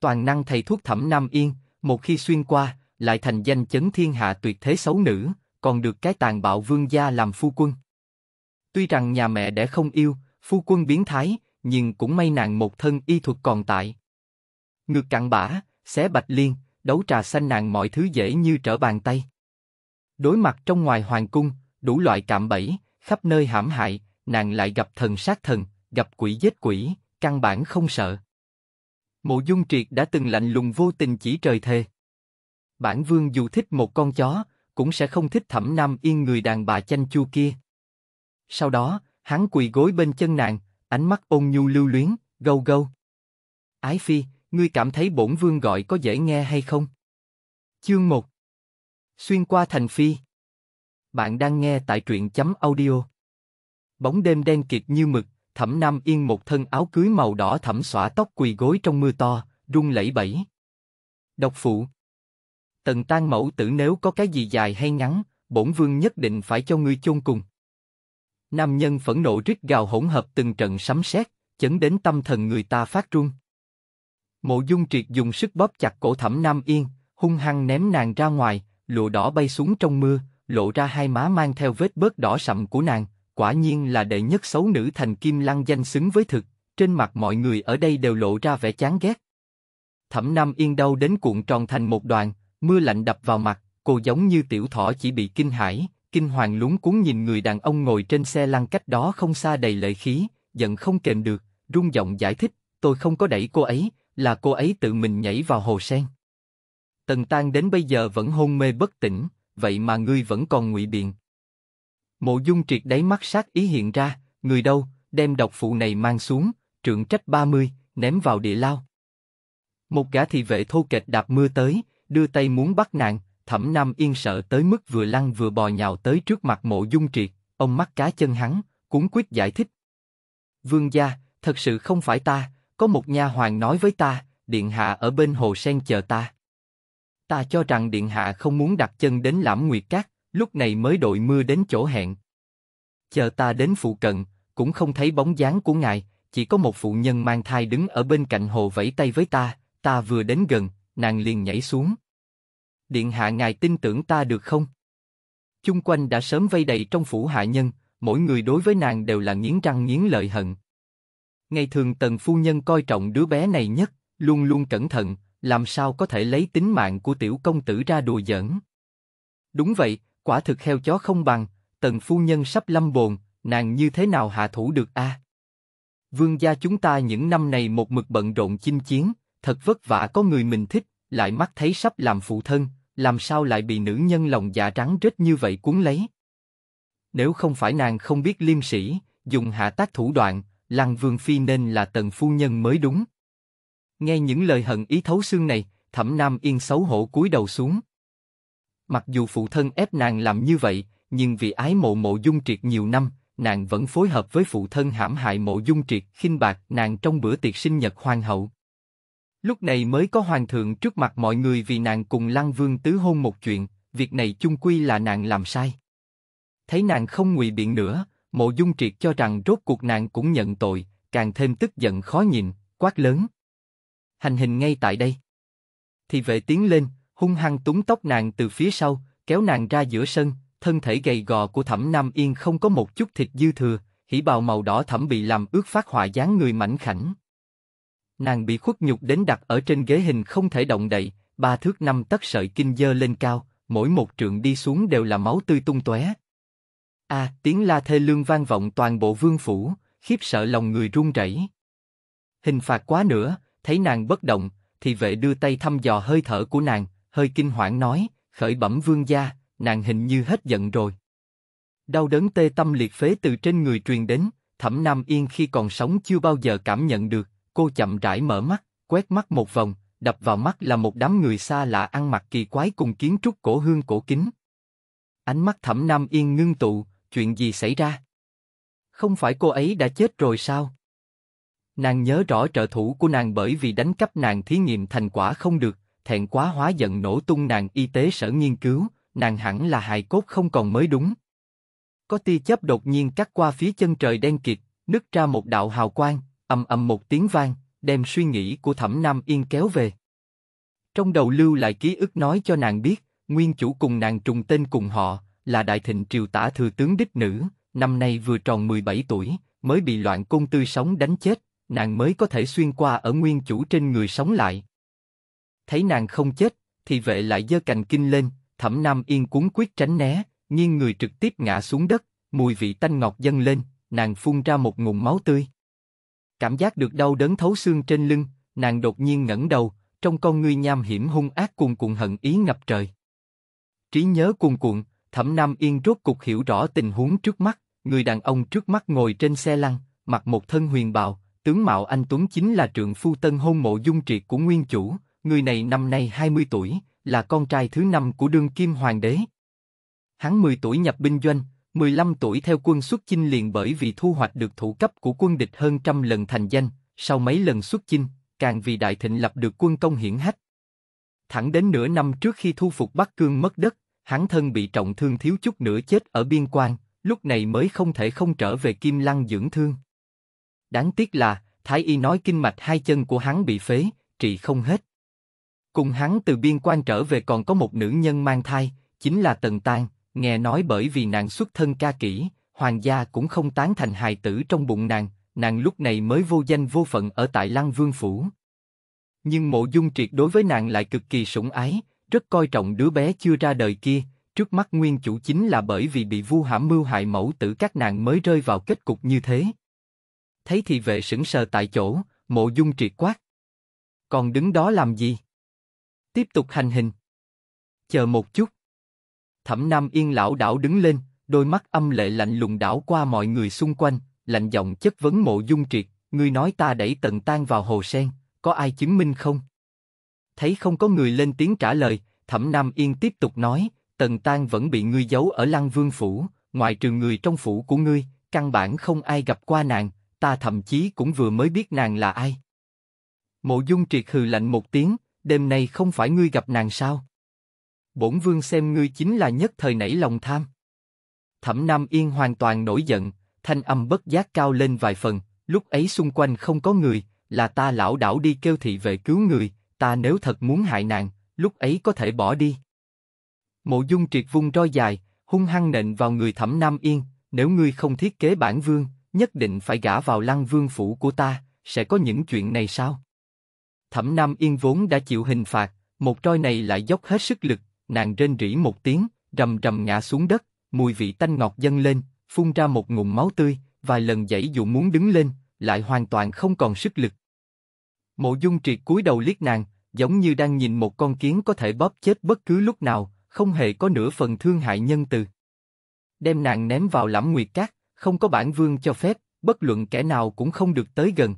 Toàn năng thầy thuốc thẩm Nam Yên, một khi xuyên qua, lại thành danh chấn thiên hạ tuyệt thế xấu nữ, còn được cái tàn bạo vương gia làm phu quân. Tuy rằng nhà mẹ đẻ không yêu, phu quân biến thái, nhưng cũng may nàng một thân y thuật còn tại. Ngược cặn bã, xé bạch liên, đấu trà xanh nàng mọi thứ dễ như trở bàn tay. Đối mặt trong ngoài hoàng cung, đủ loại cạm bẫy, khắp nơi hãm hại, nàng lại gặp thần sát thần, gặp quỷ giết quỷ, căn bản không sợ. Mộ Dung Triệt đã từng lạnh lùng vô tình chỉ trời thề. Bản vương dù thích một con chó, cũng sẽ không thích Thẩm Nam Yên người đàn bà chanh chua kia. Sau đó, hắn quỳ gối bên chân nàng, ánh mắt ôn nhu lưu luyến, gâu gâu. Ái phi, ngươi cảm thấy bổn vương gọi có dễ nghe hay không? Chương 1 Xuyên qua thành phi Bạn đang nghe tại truyện chấm audio. Bóng đêm đen kịt như mực, Thẩm Nam Yên một thân áo cưới màu đỏ thẫm xõa tóc quỳ gối trong mưa to, run lẩy bẩy. Độc phụ. Tần Tan mẫu tử nếu có cái gì dài hay ngắn, bổn vương nhất định phải cho ngươi chôn cùng. Nam nhân phẫn nộ rít gào hỗn hợp từng trận sấm sét, chấn đến tâm thần người ta phát run. Mộ Dung Triệt dùng sức bóp chặt cổ Thẩm Nam Yên, hung hăng ném nàng ra ngoài, lụa đỏ bay xuống trong mưa, lộ ra hai má mang theo vết bớt đỏ sậm của nàng, Quả nhiên là đệ nhất xấu nữ thành kim lăng danh xứng với thực, trên mặt mọi người ở đây đều lộ ra vẻ chán ghét. Thẩm Nam Yên đau đến cuộn tròn thành một đoàn, mưa lạnh đập vào mặt, cô giống như tiểu thỏ chỉ bị kinh hãi, kinh hoàng lúng cuốn nhìn người đàn ông ngồi trên xe lăn cách đó không xa đầy lợi khí, giận không kềm được, rung giọng giải thích, tôi không có đẩy cô ấy, là cô ấy tự mình nhảy vào hồ sen. Tần Tan đến bây giờ vẫn hôn mê bất tỉnh, vậy mà ngươi vẫn còn ngụy biện. Mộ Dung Triệt đáy mắt sát ý hiện ra, người đâu, đem độc phụ này mang xuống, trưởng trách 30, ném vào địa lao. Một gã thị vệ thô kệch đạp mưa tới, đưa tay muốn bắt nạn, Thẩm Nam Yên sợ tới mức vừa lăn vừa bò nhào tới trước mặt Mộ Dung Triệt, ông mắt cá chân hắn, cuốn quyết giải thích. Vương gia, thật sự không phải ta, có một nha hoàng nói với ta, điện hạ ở bên hồ sen chờ ta. Ta cho rằng điện hạ không muốn đặt chân đến lãm nguyệt cát, lúc này mới đội mưa đến chỗ hẹn. Chờ ta đến phụ cận, cũng không thấy bóng dáng của ngài, chỉ có một phụ nhân mang thai đứng ở bên cạnh hồ vẫy tay với ta, ta vừa đến gần, nàng liền nhảy xuống. Điện hạ ngài tin tưởng ta được không? Chung quanh đã sớm vây đầy trong phủ hạ nhân, mỗi người đối với nàng đều là nghiến răng nghiến lợi hận. Ngày thường tần phu nhân coi trọng đứa bé này nhất, luôn luôn cẩn thận, làm sao có thể lấy tính mạng của tiểu công tử ra đùa giỡn. Đúng vậy, quả thực heo chó không bằng, tần phu nhân sắp lâm bồn, nàng như thế nào hạ thủ được a? Vương gia chúng ta những năm này một mực bận rộn chinh chiến, thật vất vả có người mình thích, lại mắt thấy sắp làm phụ thân, làm sao lại bị nữ nhân lòng dạ trắng rết như vậy cuốn lấy. Nếu không phải nàng không biết liêm sĩ, dùng hạ tác thủ đoạn, lăng vương phi nên là tần phu nhân mới đúng. Nghe những lời hận ý thấu xương này, thẩm nam yên xấu hổ cúi đầu xuống. Mặc dù phụ thân ép nàng làm như vậy, nhưng vì ái mộ mộ dung triệt nhiều năm, nàng vẫn phối hợp với phụ thân hãm hại mộ dung triệt khinh bạc nàng trong bữa tiệc sinh nhật hoàng hậu. Lúc này mới có hoàng thượng trước mặt mọi người vì nàng cùng lăng vương tứ hôn một chuyện, việc này chung quy là nàng làm sai. Thấy nàng không ngụy biện nữa, mộ dung triệt cho rằng rốt cuộc nàng cũng nhận tội, càng thêm tức giận khó nhịn, quát lớn. Hành hình ngay tại đây. Thì vệ tiến lên, hung hăng túng tóc nàng từ phía sau, kéo nàng ra giữa sân, thân thể gầy gò của Thẩm Nam Yên không có một chút thịt dư thừa, hỉ bào màu đỏ thẩm bị làm ướt phát họa dáng người mảnh khảnh. Nàng bị khuất nhục đến đặt ở trên ghế hình không thể động đậy, ba thước năm tất sợi kinh dơ lên cao, mỗi một trượng đi xuống đều là máu tươi tung tóe. A, tiếng la thê lương vang vọng toàn bộ vương phủ, khiếp sợ lòng người run rẩy. Hình phạt quá nữa, thấy nàng bất động, thì vệ đưa tay thăm dò hơi thở của nàng, hơi kinh hoảng nói, khởi bẩm vương gia, nàng hình như hết giận rồi. Đau đớn tê tâm liệt phế từ trên người truyền đến, Thẩm Nam Yên khi còn sống chưa bao giờ cảm nhận được, cô chậm rãi mở mắt, quét mắt một vòng, đập vào mắt là một đám người xa lạ ăn mặc kỳ quái cùng kiến trúc cổ hương cổ kính. Ánh mắt Thẩm Nam Yên ngưng tụ, chuyện gì xảy ra? Không phải cô ấy đã chết rồi sao? Nàng nhớ rõ trợ thủ của nàng bởi vì đánh cắp nàng thí nghiệm thành quả không được, thẹn quá hóa giận nổ tung nàng y tế sở nghiên cứu, nàng hẳn là hài cốt không còn mới đúng. Có tia chớp đột nhiên cắt qua phía chân trời đen kịt, nứt ra một đạo hào quang, ầm ầm một tiếng vang, đem suy nghĩ của Thẩm Nam Yên kéo về. Trong đầu lưu lại ký ức nói cho nàng biết, nguyên chủ cùng nàng trùng tên cùng họ, là đại thịnh triều tả thừa tướng đích nữ, năm nay vừa tròn 17 tuổi, mới bị loạn cung tươi sống đánh chết, nàng mới có thể xuyên qua ở nguyên chủ trên người sống lại, thấy nàng không chết, thì vệ lại giơ cành kinh lên, thẩm nam yên cuốn quyết tránh né, nghiêng người trực tiếp ngã xuống đất, mùi vị tanh ngọt dâng lên, nàng phun ra một ngụm máu tươi. Cảm giác được đau đớn thấu xương trên lưng, nàng đột nhiên ngẩng đầu, trong con ngươi nham hiểm hung ác cuồn cuộn hận ý ngập trời. Trí nhớ cuồn cuộn, Thẩm Nam Yên rốt cục hiểu rõ tình huống trước mắt, người đàn ông trước mắt ngồi trên xe lăn, mặc một thân huyền bào, tướng mạo anh tuấn chính là trượng phu tân hôn mộ dung triệt của nguyên chủ, người này năm nay 20 tuổi, là con trai thứ năm của đương kim hoàng đế. Hắn 10 tuổi nhập binh doanh, 15 tuổi theo quân xuất chinh liền bởi vì thu hoạch được thủ cấp của quân địch hơn trăm lần thành danh, sau mấy lần xuất chinh, càng vì đại thịnh lập được quân công hiển hách. Thẳng đến nửa năm trước khi thu phục Bắc Cương mất đất, hắn thân bị trọng thương thiếu chút nữa chết ở biên quan, lúc này mới không thể không trở về Kim Lăng dưỡng thương. Đáng tiếc là, Thái Y nói kinh mạch hai chân của hắn bị phế, trị không hết. Cùng hắn từ biên quan trở về còn có một nữ nhân mang thai, chính là Tần tàng nghe nói bởi vì nàng xuất thân ca kỹ, hoàng gia cũng không tán thành hài tử trong bụng nàng, nàng lúc này mới vô danh vô phận ở tại Lăng Vương Phủ. Nhưng mộ dung triệt đối với nàng lại cực kỳ sủng ái, rất coi trọng đứa bé chưa ra đời kia, trước mắt nguyên chủ chính là bởi vì bị vu hãm mưu hại mẫu tử các nàng mới rơi vào kết cục như thế. Thấy thì vệ sững sờ tại chỗ, mộ dung triệt quát. Còn đứng đó làm gì? tiếp tục hành hình. Chờ một chút. Thẩm Nam Yên lão đảo đứng lên, đôi mắt âm lệ lạnh lùng đảo qua mọi người xung quanh, lạnh giọng chất vấn mộ dung triệt, ngươi nói ta đẩy tận tan vào hồ sen, có ai chứng minh không? Thấy không có người lên tiếng trả lời, Thẩm Nam Yên tiếp tục nói, Tần Tan vẫn bị ngươi giấu ở Lăng Vương phủ, ngoài trừ người trong phủ của ngươi, căn bản không ai gặp qua nàng, ta thậm chí cũng vừa mới biết nàng là ai. Mộ Dung Triệt hừ lạnh một tiếng, đêm nay không phải ngươi gặp nàng sao? Bổn vương xem ngươi chính là nhất thời nảy lòng tham. Thẩm Nam Yên hoàn toàn nổi giận, thanh âm bất giác cao lên vài phần, lúc ấy xung quanh không có người, là ta lão đảo đi kêu thị về cứu người, ta nếu thật muốn hại nàng, lúc ấy có thể bỏ đi. Mộ Dung Triệt vung roi dài, hung hăng nện vào người Thẩm Nam Yên, nếu ngươi không thiết kế bản vương, nhất định phải gả vào lăng vương phủ của ta, sẽ có những chuyện này sao? Thẩm Nam Yên vốn đã chịu hình phạt, một roi này lại dốc hết sức lực, nàng rên rỉ một tiếng, rầm rầm ngã xuống đất, mùi vị tanh ngọt dâng lên, phun ra một ngụm máu tươi, vài lần dãy dụ muốn đứng lên, lại hoàn toàn không còn sức lực. Mộ Dung Triệt cúi đầu liếc nàng, giống như đang nhìn một con kiến có thể bóp chết bất cứ lúc nào, không hề có nửa phần thương hại nhân từ. Đem nàng ném vào lãm nguyệt cát, không có bản vương cho phép, bất luận kẻ nào cũng không được tới gần.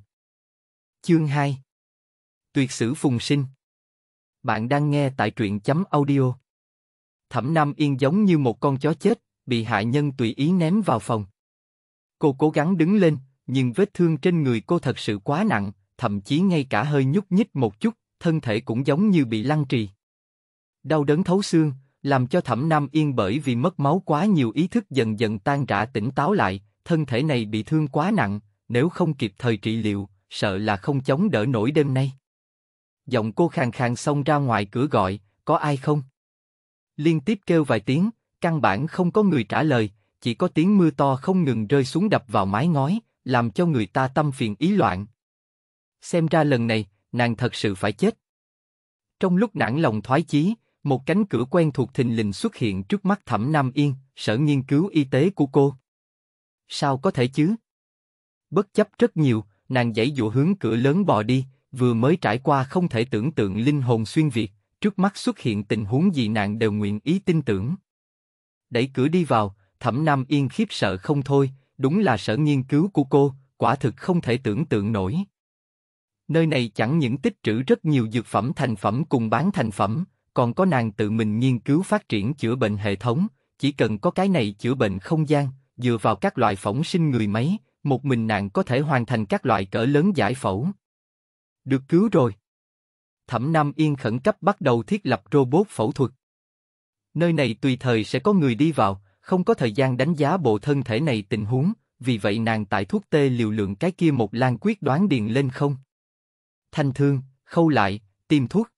Chương 2 Tuyệt sử phùng sinh. Bạn đang nghe tại truyện chấm audio. Thẩm Nam Yên giống như một con chó chết, bị hại nhân tùy ý ném vào phòng. Cô cố gắng đứng lên, nhưng vết thương trên người cô thật sự quá nặng, thậm chí ngay cả hơi nhúc nhích một chút, thân thể cũng giống như bị lăn trì. Đau đớn thấu xương, làm cho Thẩm Nam Yên bởi vì mất máu quá nhiều ý thức dần dần tan rã tỉnh táo lại, thân thể này bị thương quá nặng, nếu không kịp thời trị liệu, sợ là không chống đỡ nổi đêm nay giọng cô khàn khàn xông ra ngoài cửa gọi, có ai không? Liên tiếp kêu vài tiếng, căn bản không có người trả lời, chỉ có tiếng mưa to không ngừng rơi xuống đập vào mái ngói, làm cho người ta tâm phiền ý loạn. Xem ra lần này, nàng thật sự phải chết. Trong lúc nản lòng thoái chí, một cánh cửa quen thuộc thình lình xuất hiện trước mắt Thẩm Nam Yên, sở nghiên cứu y tế của cô. Sao có thể chứ? Bất chấp rất nhiều, nàng dãy dụ hướng cửa lớn bò đi, vừa mới trải qua không thể tưởng tượng linh hồn xuyên việt, trước mắt xuất hiện tình huống gì nàng đều nguyện ý tin tưởng. Đẩy cửa đi vào, Thẩm Nam Yên khiếp sợ không thôi, đúng là sở nghiên cứu của cô, quả thực không thể tưởng tượng nổi. Nơi này chẳng những tích trữ rất nhiều dược phẩm thành phẩm cùng bán thành phẩm, còn có nàng tự mình nghiên cứu phát triển chữa bệnh hệ thống, chỉ cần có cái này chữa bệnh không gian, dựa vào các loại phỏng sinh người máy, một mình nàng có thể hoàn thành các loại cỡ lớn giải phẫu, được cứu rồi. Thẩm Nam Yên khẩn cấp bắt đầu thiết lập robot phẫu thuật. Nơi này tùy thời sẽ có người đi vào, không có thời gian đánh giá bộ thân thể này tình huống, vì vậy nàng tại thuốc tê liều lượng cái kia một lan quyết đoán điền lên không. Thanh thương, khâu lại, tìm thuốc.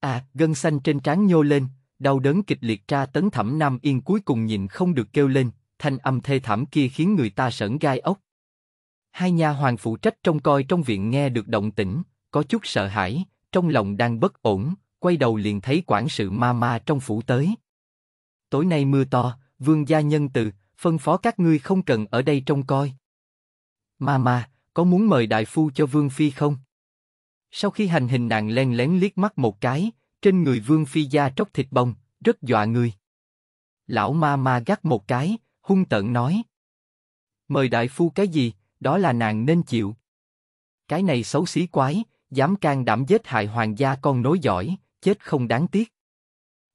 À, gân xanh trên trán nhô lên, đau đớn kịch liệt tra tấn thẩm Nam Yên cuối cùng nhìn không được kêu lên, thanh âm thê thảm kia khiến người ta sởn gai ốc. Hai nhà hoàng phụ trách trông coi trong viện nghe được động tĩnh, có chút sợ hãi, trong lòng đang bất ổn, quay đầu liền thấy quản sự ma ma trong phủ tới. Tối nay mưa to, vương gia nhân từ, phân phó các ngươi không cần ở đây trông coi. Ma ma, có muốn mời đại phu cho vương phi không? Sau khi hành hình nàng len lén liếc mắt một cái, trên người vương phi da tróc thịt bông, rất dọa người. Lão ma ma gắt một cái, hung tợn nói. Mời đại phu cái gì, đó là nàng nên chịu. Cái này xấu xí quái, dám can đảm giết hại hoàng gia con nối giỏi, chết không đáng tiếc.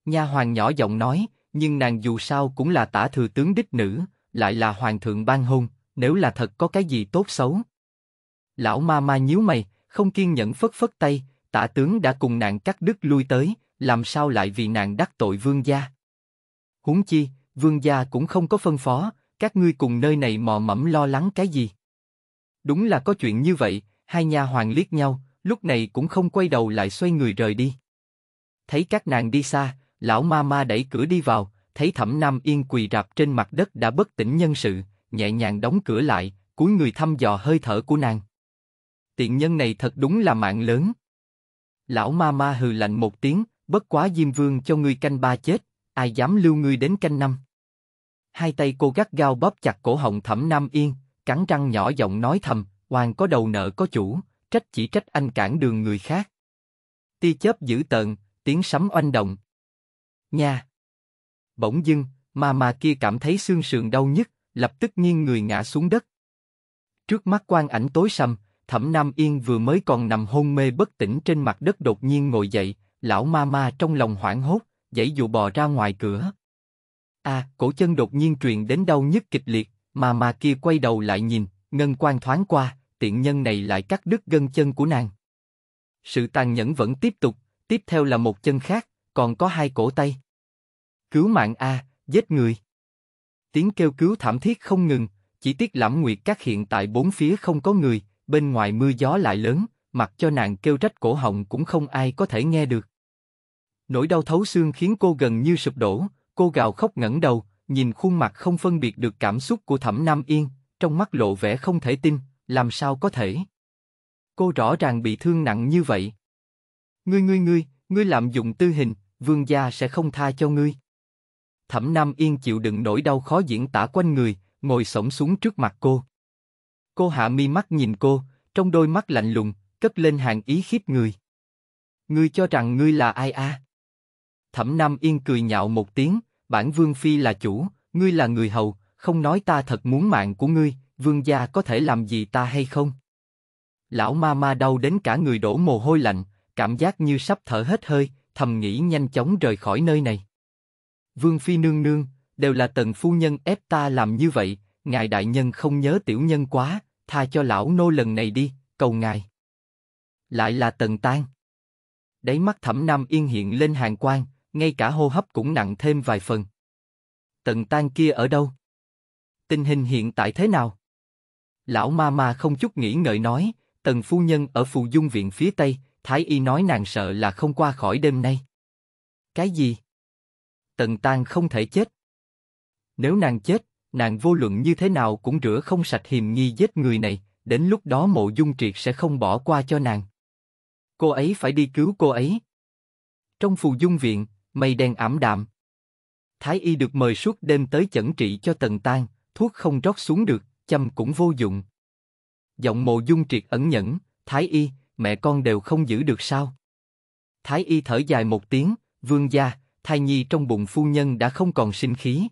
Nha hoàng nhỏ giọng nói, nhưng nàng dù sao cũng là tả thừa tướng đích nữ, lại là hoàng thượng ban hôn, nếu là thật có cái gì tốt xấu. Lão ma ma nhíu mày, không kiên nhẫn phất phất tay, tả tướng đã cùng nàng cắt đứt lui tới, làm sao lại vì nàng đắc tội vương gia? Huống chi, vương gia cũng không có phân phó, các ngươi cùng nơi này mò mẫm lo lắng cái gì? Đúng là có chuyện như vậy, hai nha hoàng liếc nhau, lúc này cũng không quay đầu lại xoay người rời đi. Thấy các nàng đi xa, lão ma ma đẩy cửa đi vào, thấy thẩm nam yên quỳ rạp trên mặt đất đã bất tỉnh nhân sự, nhẹ nhàng đóng cửa lại, cúi người thăm dò hơi thở của nàng. Tiện nhân này thật đúng là mạng lớn. Lão ma ma hừ lạnh một tiếng, bất quá Diêm Vương cho ngươi canh ba chết, ai dám lưu ngươi đến canh năm. Hai tay cô gắt gao bóp chặt cổ họng Thẩm Nam Yên, cắn răng nhỏ giọng nói thầm, hoàng có đầu nợ có chủ, trách chỉ trách anh cản đường người khác. ti chớp giữ tợn, tiếng sấm oanh động. Nha! Bỗng dưng, ma ma kia cảm thấy xương sườn đau nhức, lập tức nghiêng người ngã xuống đất. Trước mắt quan ảnh tối sầm, Thẩm Nam Yên vừa mới còn nằm hôn mê bất tỉnh trên mặt đất đột nhiên ngồi dậy, lão ma ma trong lòng hoảng hốt, dãy dụ bò ra ngoài cửa. À, cổ chân đột nhiên truyền đến đau nhức kịch liệt, mà mà kia quay đầu lại nhìn, ngân quan thoáng qua, tiện nhân này lại cắt đứt gân chân của nàng. Sự tàn nhẫn vẫn tiếp tục, tiếp theo là một chân khác, còn có hai cổ tay. Cứu mạng A, giết người. Tiếng kêu cứu thảm thiết không ngừng, chỉ tiếc lãm nguyệt các hiện tại bốn phía không có người, bên ngoài mưa gió lại lớn, mặc cho nàng kêu trách cổ họng cũng không ai có thể nghe được. Nỗi đau thấu xương khiến cô gần như sụp đổ, cô gào khóc ngẩng đầu, nhìn khuôn mặt không phân biệt được cảm xúc của Thẩm Nam Yên, trong mắt lộ vẻ không thể tin, làm sao có thể? Cô rõ ràng bị thương nặng như vậy. Ngươi ngươi ngươi, ngươi làm dụng tư hình, vương gia sẽ không tha cho ngươi. Thẩm Nam Yên chịu đựng nỗi đau khó diễn tả quanh người, ngồi sổng xuống trước mặt cô. Cô hạ mi mắt nhìn cô, trong đôi mắt lạnh lùng, cất lên hàng ý khiếp người. Ngươi cho rằng ngươi là ai a? Thẩm Nam Yên cười nhạo một tiếng, bản vương phi là chủ, ngươi là người hầu, không nói ta thật muốn mạng của ngươi, vương gia có thể làm gì ta hay không? Lão ma ma đau đến cả người đổ mồ hôi lạnh, cảm giác như sắp thở hết hơi, thầm nghĩ nhanh chóng rời khỏi nơi này. Vương phi nương nương, đều là tần phu nhân ép ta làm như vậy, ngài đại nhân không nhớ tiểu nhân quá, tha cho lão nô lần này đi, cầu ngài. Lại là tần tan. Đáy mắt thẩm nam yên hiện lên hàng quang, ngay cả hô hấp cũng nặng thêm vài phần. Tần tan kia ở đâu? Tình hình hiện tại thế nào? Lão ma ma không chút nghĩ ngợi nói, tần phu nhân ở phù dung viện phía tây, thái y nói nàng sợ là không qua khỏi đêm nay. Cái gì? Tần tan không thể chết. Nếu nàng chết, nàng vô luận như thế nào cũng rửa không sạch hiềm nghi giết người này, đến lúc đó mộ dung triệt sẽ không bỏ qua cho nàng. Cô ấy phải đi cứu cô ấy. Trong phù dung viện, mây đen ảm đạm. Thái y được mời suốt đêm tới chẩn trị cho Tần Tan, thuốc không rót xuống được, châm cũng vô dụng. Giọng mộ dung triệt ẩn nhẫn, Thái y, mẹ con đều không giữ được sao? Thái y thở dài một tiếng, vương gia, thai nhi trong bụng phu nhân đã không còn sinh khí.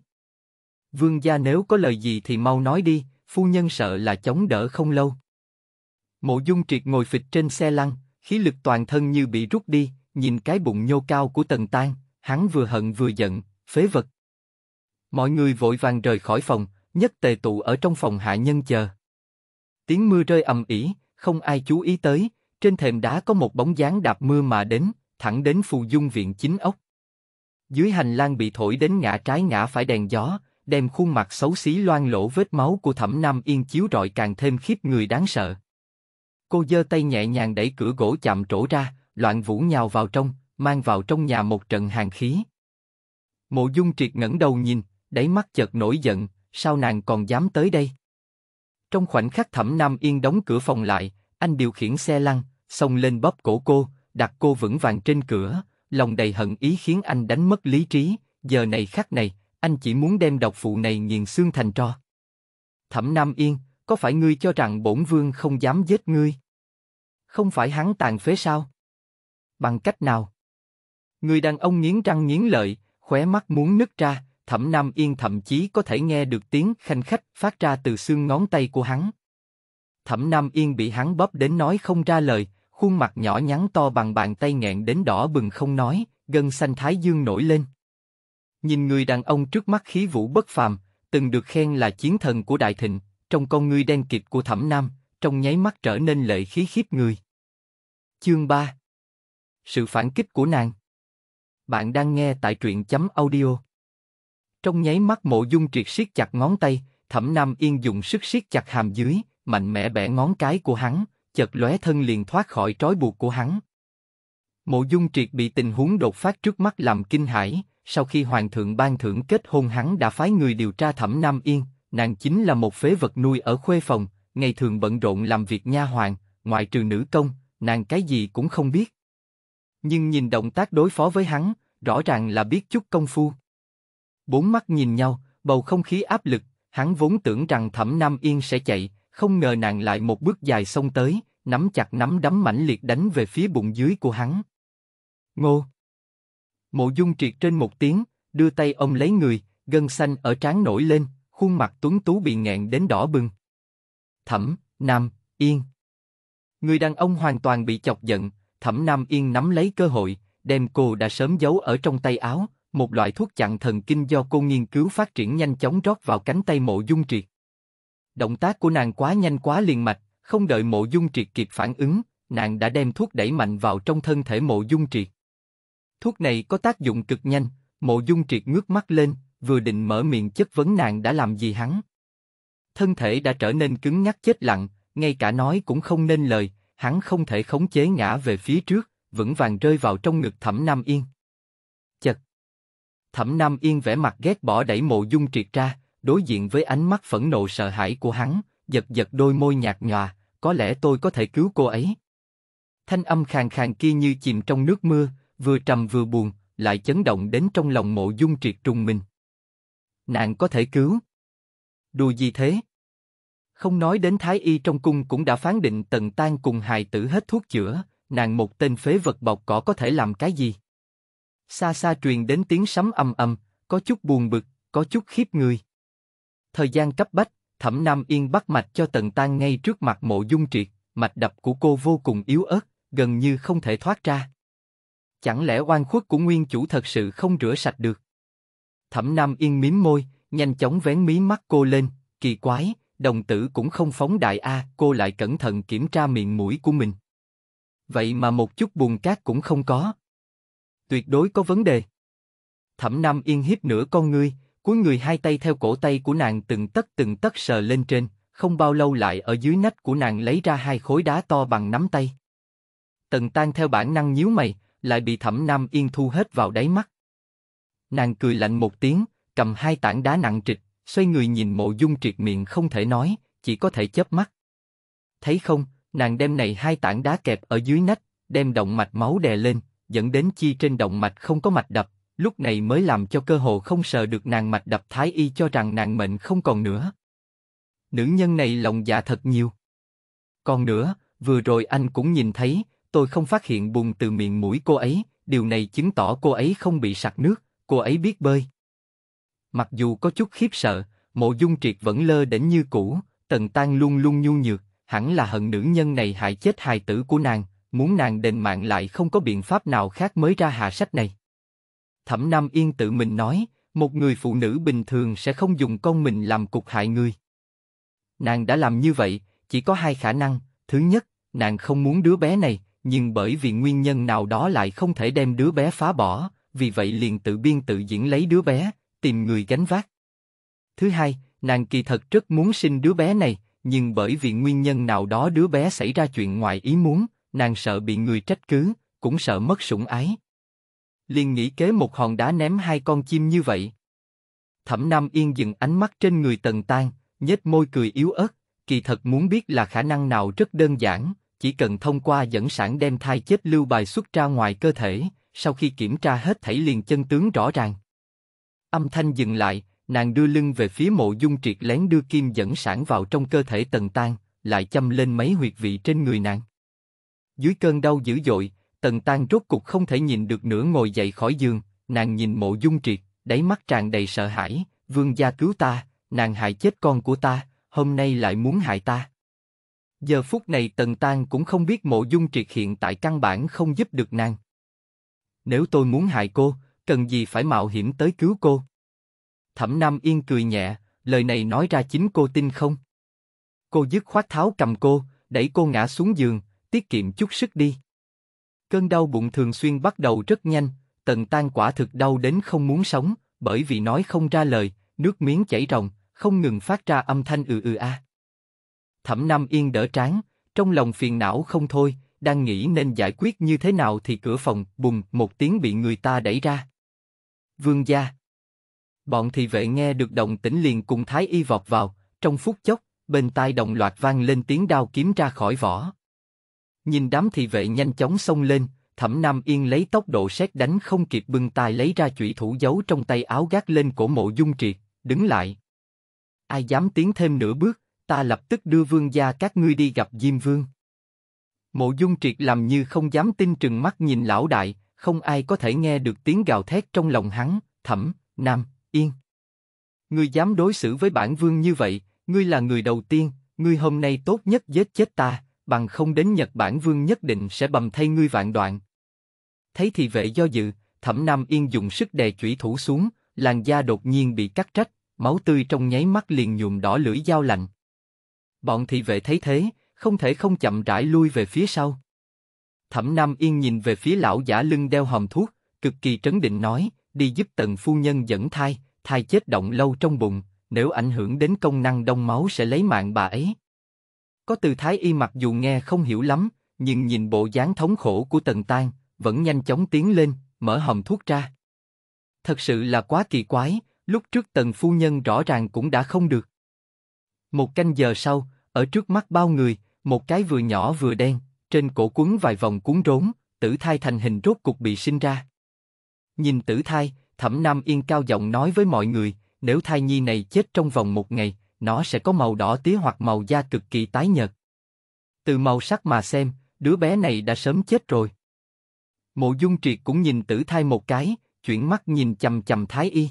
Vương gia nếu có lời gì thì mau nói đi, phu nhân sợ là chống đỡ không lâu. Mộ dung triệt ngồi phịch trên xe lăn, khí lực toàn thân như bị rút đi, nhìn cái bụng nhô cao của tần tan, Hắn vừa hận vừa giận, phế vật. Mọi người vội vàng rời khỏi phòng, nhất tề tụ ở trong phòng hạ nhân chờ. Tiếng mưa rơi ầm ỉ, không ai chú ý tới, trên thềm đá có một bóng dáng đạp mưa mà đến, thẳng đến phù dung viện chính ốc. Dưới hành lang bị thổi đến ngã trái ngã phải đèn gió, đem khuôn mặt xấu xí loang lỗ vết máu của thẩm nam yên chiếu rọi càng thêm khiếp người đáng sợ. Cô giơ tay nhẹ nhàng đẩy cửa gỗ chạm trổ ra, loạn vũ nhào vào trong, mang vào trong nhà một trận hàng khí. Mộ Dung Triệt ngẩng đầu nhìn, đáy mắt chợt nổi giận, sao nàng còn dám tới đây? Trong khoảnh khắc Thẩm Nam Yên đóng cửa phòng lại, anh điều khiển xe lăn, xông lên bóp cổ cô, đặt cô vững vàng trên cửa, lòng đầy hận ý khiến anh đánh mất lý trí, giờ này khắc này, anh chỉ muốn đem độc phụ này nghiền xương thành tro. Thẩm Nam Yên, có phải ngươi cho rằng bổn vương không dám giết ngươi? Không phải hắn tàn phế sao? Bằng cách nào? Người đàn ông nghiến răng nghiến lợi, khóe mắt muốn nứt ra, Thẩm Nam Yên thậm chí có thể nghe được tiếng khanh khách phát ra từ xương ngón tay của hắn. Thẩm Nam Yên bị hắn bóp đến nói không ra lời, khuôn mặt nhỏ nhắn to bằng bàn tay nghẹn đến đỏ bừng không nói, gân xanh thái dương nổi lên. Nhìn người đàn ông trước mắt khí vũ bất phàm, từng được khen là chiến thần của Đại Thịnh, trong con ngươi đen kịt của Thẩm Nam, trong nháy mắt trở nên lệ khí khiếp người. Chương 3 Sự phản kích của nàng bạn đang nghe tại truyện chấm audio. Trong nháy mắt mộ dung triệt siết chặt ngón tay, thẩm nam yên dùng sức siết chặt hàm dưới, mạnh mẽ bẻ ngón cái của hắn, chật lóe thân liền thoát khỏi trói buộc của hắn. Mộ dung triệt bị tình huống đột phát trước mắt làm kinh hãi, sau khi hoàng thượng ban thưởng kết hôn hắn đã phái người điều tra thẩm nam yên, nàng chính là một phế vật nuôi ở khuê phòng, ngày thường bận rộn làm việc nha hoàng, ngoại trừ nữ công, nàng cái gì cũng không biết nhưng nhìn động tác đối phó với hắn, rõ ràng là biết chút công phu. Bốn mắt nhìn nhau, bầu không khí áp lực, hắn vốn tưởng rằng Thẩm Nam Yên sẽ chạy, không ngờ nàng lại một bước dài xông tới, nắm chặt nắm đấm mãnh liệt đánh về phía bụng dưới của hắn. Ngô! Mộ Dung triệt trên một tiếng, đưa tay ôm lấy người, gân xanh ở trán nổi lên, khuôn mặt tuấn tú bị nghẹn đến đỏ bừng. Thẩm, Nam, Yên. Người đàn ông hoàn toàn bị chọc giận, Thẩm Nam Yên nắm lấy cơ hội, đem cô đã sớm giấu ở trong tay áo, một loại thuốc chặn thần kinh do cô nghiên cứu phát triển nhanh chóng rót vào cánh tay mộ dung triệt. Động tác của nàng quá nhanh quá liền mạch, không đợi mộ dung triệt kịp phản ứng, nàng đã đem thuốc đẩy mạnh vào trong thân thể mộ dung triệt. Thuốc này có tác dụng cực nhanh, mộ dung triệt ngước mắt lên, vừa định mở miệng chất vấn nàng đã làm gì hắn. Thân thể đã trở nên cứng nhắc chết lặng, ngay cả nói cũng không nên lời, hắn không thể khống chế ngã về phía trước, vững vàng rơi vào trong ngực Thẩm Nam Yên. Chật! Thẩm Nam Yên vẻ mặt ghét bỏ đẩy mộ dung triệt ra, đối diện với ánh mắt phẫn nộ sợ hãi của hắn, giật giật đôi môi nhạt nhòa, có lẽ tôi có thể cứu cô ấy. Thanh âm khàn khàn kia như chìm trong nước mưa, vừa trầm vừa buồn, lại chấn động đến trong lòng mộ dung triệt trùng mình. Nạn có thể cứu. Đùa gì thế? Không nói đến thái y trong cung cũng đã phán định tận tan cùng hài tử hết thuốc chữa, nàng một tên phế vật bọc cỏ có thể làm cái gì? Xa xa truyền đến tiếng sấm âm âm, có chút buồn bực, có chút khiếp người. Thời gian cấp bách, Thẩm Nam Yên bắt mạch cho tận Tan ngay trước mặt mộ dung triệt, mạch đập của cô vô cùng yếu ớt, gần như không thể thoát ra. Chẳng lẽ oan khuất của nguyên chủ thật sự không rửa sạch được? Thẩm Nam Yên mím môi, nhanh chóng vén mí mắt cô lên, kỳ quái, đồng tử cũng không phóng đại a, cô lại cẩn thận kiểm tra miệng mũi của mình. Vậy mà một chút buồn cát cũng không có. Tuyệt đối có vấn đề. Thẩm Nam Yên hiếp nửa con ngươi, cuối người hai tay theo cổ tay của nàng từng tấc từng tấc sờ lên trên, không bao lâu lại ở dưới nách của nàng lấy ra hai khối đá to bằng nắm tay. Tần Tan theo bản năng nhíu mày, lại bị Thẩm Nam Yên thu hết vào đáy mắt. Nàng cười lạnh một tiếng, cầm hai tảng đá nặng trịch xoay người nhìn mộ dung triệt miệng không thể nói, chỉ có thể chớp mắt. Thấy không, nàng đem này hai tảng đá kẹp ở dưới nách, đem động mạch máu đè lên, dẫn đến chi trên động mạch không có mạch đập, lúc này mới làm cho cơ hồ không sờ được nàng mạch đập thái y cho rằng nàng mệnh không còn nữa. Nữ nhân này lòng dạ thật nhiều. Còn nữa, vừa rồi anh cũng nhìn thấy, tôi không phát hiện bùn từ miệng mũi cô ấy, điều này chứng tỏ cô ấy không bị sặc nước, cô ấy biết bơi. Mặc dù có chút khiếp sợ, mộ dung triệt vẫn lơ đến như cũ, tần tan luôn luôn nhu nhược, hẳn là hận nữ nhân này hại chết hài tử của nàng, muốn nàng đền mạng lại không có biện pháp nào khác mới ra hạ sách này. Thẩm Nam Yên tự mình nói, một người phụ nữ bình thường sẽ không dùng con mình làm cục hại người. Nàng đã làm như vậy, chỉ có hai khả năng, thứ nhất, nàng không muốn đứa bé này, nhưng bởi vì nguyên nhân nào đó lại không thể đem đứa bé phá bỏ, vì vậy liền tự biên tự diễn lấy đứa bé, tìm người gánh vác. Thứ hai, nàng kỳ thật rất muốn sinh đứa bé này, nhưng bởi vì nguyên nhân nào đó đứa bé xảy ra chuyện ngoài ý muốn, nàng sợ bị người trách cứ, cũng sợ mất sủng ái. Liền nghĩ kế một hòn đá ném hai con chim như vậy. Thẩm Nam Yên dừng ánh mắt trên người Tần Tan, nhếch môi cười yếu ớt, kỳ thật muốn biết là khả năng nào rất đơn giản, chỉ cần thông qua dẫn sản đem thai chết lưu bài xuất ra ngoài cơ thể, sau khi kiểm tra hết thảy liền chân tướng rõ ràng. Âm thanh dừng lại, nàng đưa lưng về phía mộ dung triệt lén đưa kim dẫn sản vào trong cơ thể tần tan, lại châm lên mấy huyệt vị trên người nàng. Dưới cơn đau dữ dội, tần tan rốt cục không thể nhìn được nữa ngồi dậy khỏi giường, nàng nhìn mộ dung triệt, đáy mắt tràn đầy sợ hãi, vương gia cứu ta, nàng hại chết con của ta, hôm nay lại muốn hại ta. Giờ phút này Tần Tan cũng không biết mộ dung triệt hiện tại căn bản không giúp được nàng. Nếu tôi muốn hại cô, cần gì phải mạo hiểm tới cứu cô? Thẩm Nam Yên cười nhẹ, lời này nói ra chính cô tin không? Cô dứt khoát tháo cầm cô, đẩy cô ngã xuống giường, tiết kiệm chút sức đi. Cơn đau bụng thường xuyên bắt đầu rất nhanh, tần tan quả thực đau đến không muốn sống, bởi vì nói không ra lời, nước miếng chảy ròng, không ngừng phát ra âm thanh ừ ừ a. À. Thẩm Nam Yên đỡ tráng trong lòng phiền não không thôi, đang nghĩ nên giải quyết như thế nào thì cửa phòng bùng một tiếng bị người ta đẩy ra vương gia. Bọn thị vệ nghe được động tĩnh liền cùng thái y vọt vào, trong phút chốc, bên tai đồng loạt vang lên tiếng đao kiếm ra khỏi vỏ. Nhìn đám thị vệ nhanh chóng xông lên, Thẩm Nam Yên lấy tốc độ xét đánh không kịp bưng tay lấy ra chủy thủ giấu trong tay áo gác lên cổ mộ dung triệt, đứng lại. Ai dám tiến thêm nửa bước, ta lập tức đưa vương gia các ngươi đi gặp Diêm Vương. Mộ dung triệt làm như không dám tin trừng mắt nhìn lão đại, không ai có thể nghe được tiếng gào thét trong lòng hắn, thẩm, nam, yên. Ngươi dám đối xử với bản vương như vậy, ngươi là người đầu tiên, ngươi hôm nay tốt nhất giết chết ta, bằng không đến Nhật Bản vương nhất định sẽ bầm thay ngươi vạn đoạn. Thấy thì vệ do dự, thẩm nam yên dùng sức đè chủy thủ xuống, làn da đột nhiên bị cắt rách, máu tươi trong nháy mắt liền nhuộm đỏ lưỡi dao lạnh. Bọn thị vệ thấy thế, không thể không chậm rãi lui về phía sau. Thẩm Nam Yên nhìn về phía lão giả lưng đeo hòm thuốc, cực kỳ trấn định nói, đi giúp tần phu nhân dẫn thai, thai chết động lâu trong bụng, nếu ảnh hưởng đến công năng đông máu sẽ lấy mạng bà ấy. Có từ thái y mặc dù nghe không hiểu lắm, nhưng nhìn bộ dáng thống khổ của tần tan, vẫn nhanh chóng tiến lên, mở hòm thuốc ra. Thật sự là quá kỳ quái, lúc trước tần phu nhân rõ ràng cũng đã không được. Một canh giờ sau, ở trước mắt bao người, một cái vừa nhỏ vừa đen, trên cổ quấn vài vòng cuốn rốn, tử thai thành hình rốt cục bị sinh ra. Nhìn tử thai, Thẩm Nam Yên cao giọng nói với mọi người, nếu thai nhi này chết trong vòng một ngày, nó sẽ có màu đỏ tía hoặc màu da cực kỳ tái nhợt. Từ màu sắc mà xem, đứa bé này đã sớm chết rồi. Mộ Dung Triệt cũng nhìn tử thai một cái, chuyển mắt nhìn chầm chầm Thái Y.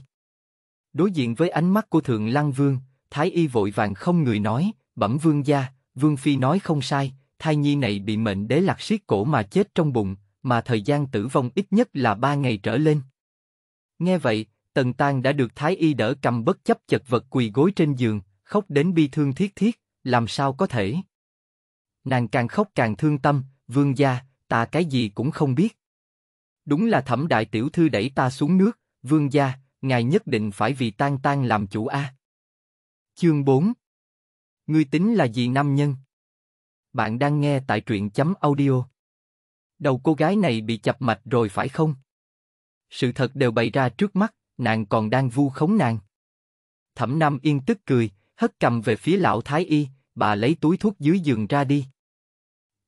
Đối diện với ánh mắt của Thượng Lăng Vương, Thái Y vội vàng không người nói, bẩm vương gia, vương phi nói không sai, thai nhi này bị mệnh đế lạc siết cổ mà chết trong bụng, mà thời gian tử vong ít nhất là ba ngày trở lên. Nghe vậy, Tần Tang đã được Thái Y đỡ cầm bất chấp chật vật quỳ gối trên giường, khóc đến bi thương thiết thiết, làm sao có thể. Nàng càng khóc càng thương tâm, vương gia, ta cái gì cũng không biết. Đúng là thẩm đại tiểu thư đẩy ta xuống nước, vương gia, ngài nhất định phải vì tang tang làm chủ a. Chương 4 Ngươi tính là gì nam nhân? Bạn đang nghe tại truyện chấm audio. Đầu cô gái này bị chập mạch rồi phải không? Sự thật đều bày ra trước mắt, nàng còn đang vu khống nàng. Thẩm Nam Yên tức cười, hất cầm về phía lão Thái Y, bà lấy túi thuốc dưới giường ra đi.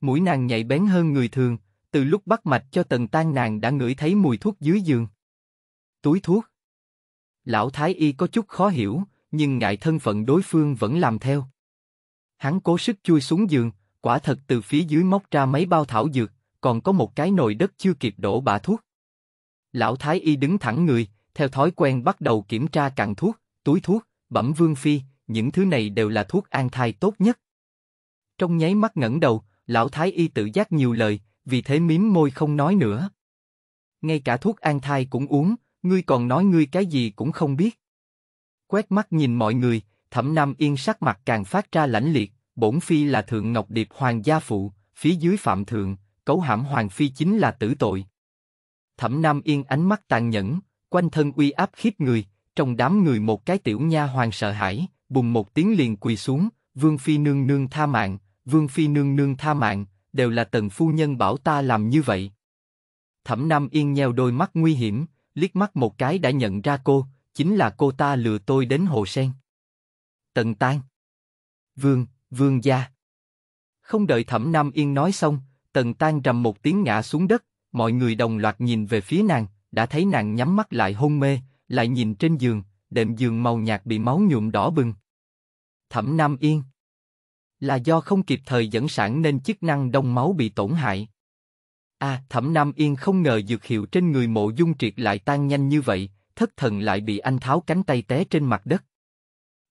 Mũi nàng nhạy bén hơn người thường, từ lúc bắt mạch cho tần tan nàng đã ngửi thấy mùi thuốc dưới giường. Túi thuốc. Lão Thái Y có chút khó hiểu, nhưng ngại thân phận đối phương vẫn làm theo. Hắn cố sức chui xuống giường, Quả thật từ phía dưới móc ra mấy bao thảo dược, còn có một cái nồi đất chưa kịp đổ bả thuốc. Lão Thái Y đứng thẳng người, theo thói quen bắt đầu kiểm tra cặn thuốc, túi thuốc, bẩm vương phi, những thứ này đều là thuốc an thai tốt nhất. Trong nháy mắt ngẩng đầu, lão Thái Y tự giác nhiều lời, vì thế mím môi không nói nữa. Ngay cả thuốc an thai cũng uống, ngươi còn nói ngươi cái gì cũng không biết. Quét mắt nhìn mọi người, Thẩm Nam Yên sắc mặt càng phát ra lãnh liệt, bổn phi là thượng ngọc điệp hoàng gia phụ, phía dưới phạm thượng, cấu hãm hoàng phi chính là tử tội. Thẩm Nam Yên ánh mắt tàn nhẫn, quanh thân uy áp khiếp người, trong đám người một cái tiểu nha hoàng sợ hãi, bùng một tiếng liền quỳ xuống, vương phi nương nương tha mạng, vương phi nương nương tha mạng, đều là tần phu nhân bảo ta làm như vậy. Thẩm Nam Yên nheo đôi mắt nguy hiểm, liếc mắt một cái đã nhận ra cô, chính là cô ta lừa tôi đến hồ sen. Tần Tan. Vương, vương gia. Không đợi Thẩm Nam Yên nói xong, Tần Tan rầm một tiếng ngã xuống đất, mọi người đồng loạt nhìn về phía nàng, đã thấy nàng nhắm mắt lại hôn mê, lại nhìn trên giường, đệm giường màu nhạt bị máu nhuộm đỏ bừng. Thẩm Nam Yên Là do không kịp thời dẫn sản nên chức năng đông máu bị tổn hại. À, Thẩm Nam Yên không ngờ dược hiệu trên người mộ dung triệt lại tan nhanh như vậy, thất thần lại bị anh tháo cánh tay té trên mặt đất.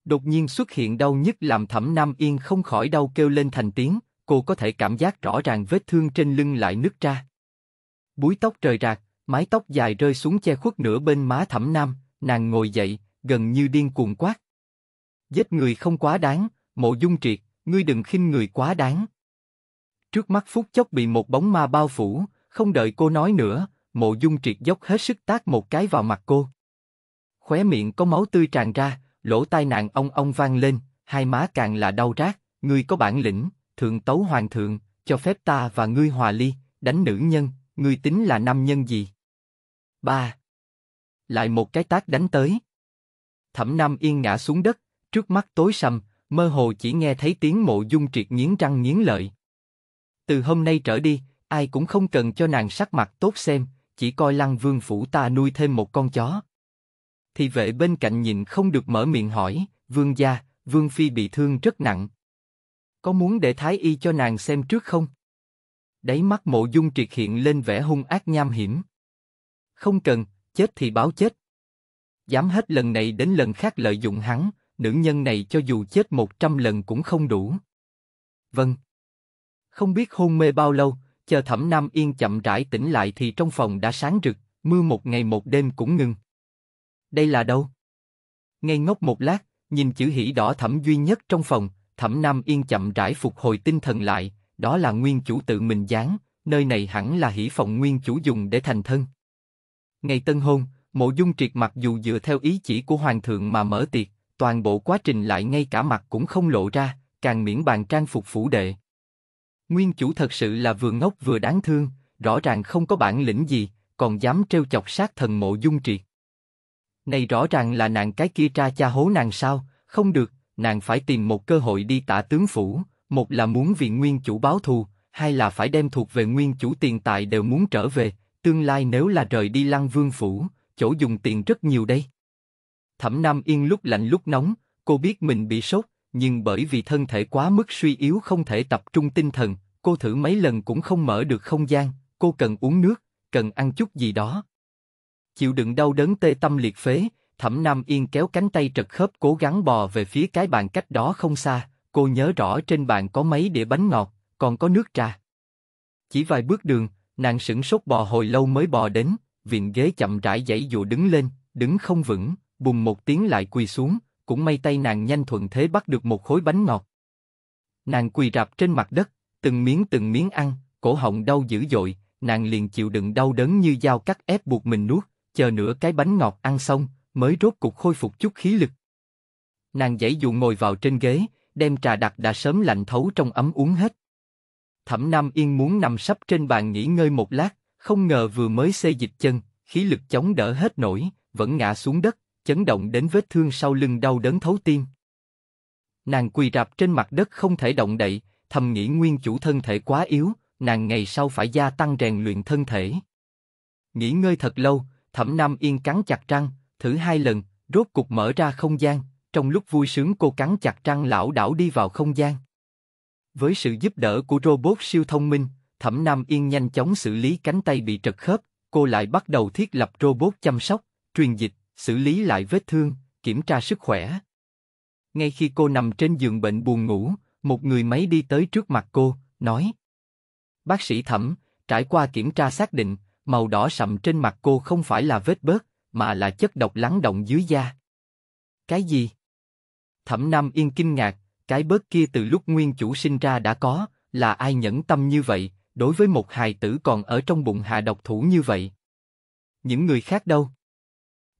Đột nhiên xuất hiện đau nhức làm Thẩm Nam Yên không khỏi đau kêu lên thành tiếng, cô có thể cảm giác rõ ràng vết thương trên lưng lại nứt ra. Búi tóc rời rạc, mái tóc dài rơi xuống che khuất nửa bên má Thẩm Nam, nàng ngồi dậy, gần như điên cuồng quát. Giết người không quá đáng, mộ dung triệt, ngươi đừng khinh người quá đáng. Trước mắt phút chốc bị một bóng ma bao phủ, không đợi cô nói nữa, mộ dung triệt dốc hết sức tác một cái vào mặt cô. Khóe miệng có máu tươi tràn ra, lỗ tai nạn ông ông vang lên, hai má càng là đau rát, ngươi có bản lĩnh, thượng tấu hoàng thượng, cho phép ta và ngươi hòa ly, đánh nữ nhân, ngươi tính là nam nhân gì? Ba. Lại một cái tác đánh tới. Thẩm Nam Yên ngã xuống đất, trước mắt tối sầm, mơ hồ chỉ nghe thấy tiếng mộ dung triệt nghiến răng nghiến lợi. Từ hôm nay trở đi, ai cũng không cần cho nàng sắc mặt tốt xem, chỉ coi lăng vương phủ ta nuôi thêm một con chó thì vệ bên cạnh nhìn không được mở miệng hỏi, vương gia, vương phi bị thương rất nặng. Có muốn để thái y cho nàng xem trước không? Đáy mắt mộ dung triệt hiện lên vẻ hung ác nham hiểm. Không cần, chết thì báo chết. Dám hết lần này đến lần khác lợi dụng hắn, nữ nhân này cho dù chết một trăm lần cũng không đủ. Vâng. Không biết hôn mê bao lâu, chờ thẩm nam yên chậm rãi tỉnh lại thì trong phòng đã sáng rực, mưa một ngày một đêm cũng ngừng đây là đâu? Ngây ngốc một lát, nhìn chữ hỉ đỏ thẩm duy nhất trong phòng, Thẩm Nam Yên chậm rãi phục hồi tinh thần lại, đó là nguyên chủ tự mình dán, nơi này hẳn là hỉ phòng nguyên chủ dùng để thành thân. Ngày tân hôn, Mộ Dung Triệt mặc dù dựa theo ý chỉ của hoàng thượng mà mở tiệc, toàn bộ quá trình lại ngay cả mặt cũng không lộ ra, càng miễn bàn trang phục phủ đệ. Nguyên chủ thật sự là vừa ngốc vừa đáng thương, rõ ràng không có bản lĩnh gì, còn dám trêu chọc sát thần Mộ Dung Triệt. Này rõ ràng là nàng cái kia tra cha hố nàng sao, không được, nàng phải tìm một cơ hội đi tả tướng phủ, một là muốn vì nguyên chủ báo thù, hai là phải đem thuộc về nguyên chủ tiền tài đều muốn trở về, tương lai nếu là rời đi lăng vương phủ, chỗ dùng tiền rất nhiều đây. Thẩm Nam Yên lúc lạnh lúc nóng, cô biết mình bị sốt, nhưng bởi vì thân thể quá mức suy yếu không thể tập trung tinh thần, cô thử mấy lần cũng không mở được không gian, cô cần uống nước, cần ăn chút gì đó chịu đựng đau đớn tê tâm liệt phế, Thẩm Nam Yên kéo cánh tay trật khớp cố gắng bò về phía cái bàn cách đó không xa, cô nhớ rõ trên bàn có mấy đĩa bánh ngọt, còn có nước trà. Chỉ vài bước đường, nàng sững sốt bò hồi lâu mới bò đến, viện ghế chậm rãi dãy dụ đứng lên, đứng không vững, bùng một tiếng lại quỳ xuống, cũng may tay nàng nhanh thuận thế bắt được một khối bánh ngọt. Nàng quỳ rạp trên mặt đất, từng miếng từng miếng ăn, cổ họng đau dữ dội, nàng liền chịu đựng đau đớn như dao cắt ép buộc mình nuốt, chờ nửa cái bánh ngọt ăn xong, mới rốt cục khôi phục chút khí lực. Nàng dãy dụ ngồi vào trên ghế, đem trà đặc đã sớm lạnh thấu trong ấm uống hết. Thẩm Nam Yên muốn nằm sắp trên bàn nghỉ ngơi một lát, không ngờ vừa mới xê dịch chân, khí lực chống đỡ hết nổi, vẫn ngã xuống đất, chấn động đến vết thương sau lưng đau đớn thấu tim. Nàng quỳ rạp trên mặt đất không thể động đậy, thầm nghĩ nguyên chủ thân thể quá yếu, nàng ngày sau phải gia tăng rèn luyện thân thể. Nghỉ ngơi thật lâu, Thẩm Nam Yên cắn chặt răng, thử hai lần, rốt cục mở ra không gian. Trong lúc vui sướng cô cắn chặt răng lão đảo đi vào không gian. Với sự giúp đỡ của robot siêu thông minh, Thẩm Nam Yên nhanh chóng xử lý cánh tay bị trật khớp, cô lại bắt đầu thiết lập robot chăm sóc, truyền dịch, xử lý lại vết thương, kiểm tra sức khỏe. Ngay khi cô nằm trên giường bệnh buồn ngủ, một người máy đi tới trước mặt cô, nói Bác sĩ Thẩm, trải qua kiểm tra xác định, màu đỏ sậm trên mặt cô không phải là vết bớt, mà là chất độc lắng động dưới da. Cái gì? Thẩm Nam Yên kinh ngạc, cái bớt kia từ lúc nguyên chủ sinh ra đã có, là ai nhẫn tâm như vậy, đối với một hài tử còn ở trong bụng hạ độc thủ như vậy. Những người khác đâu?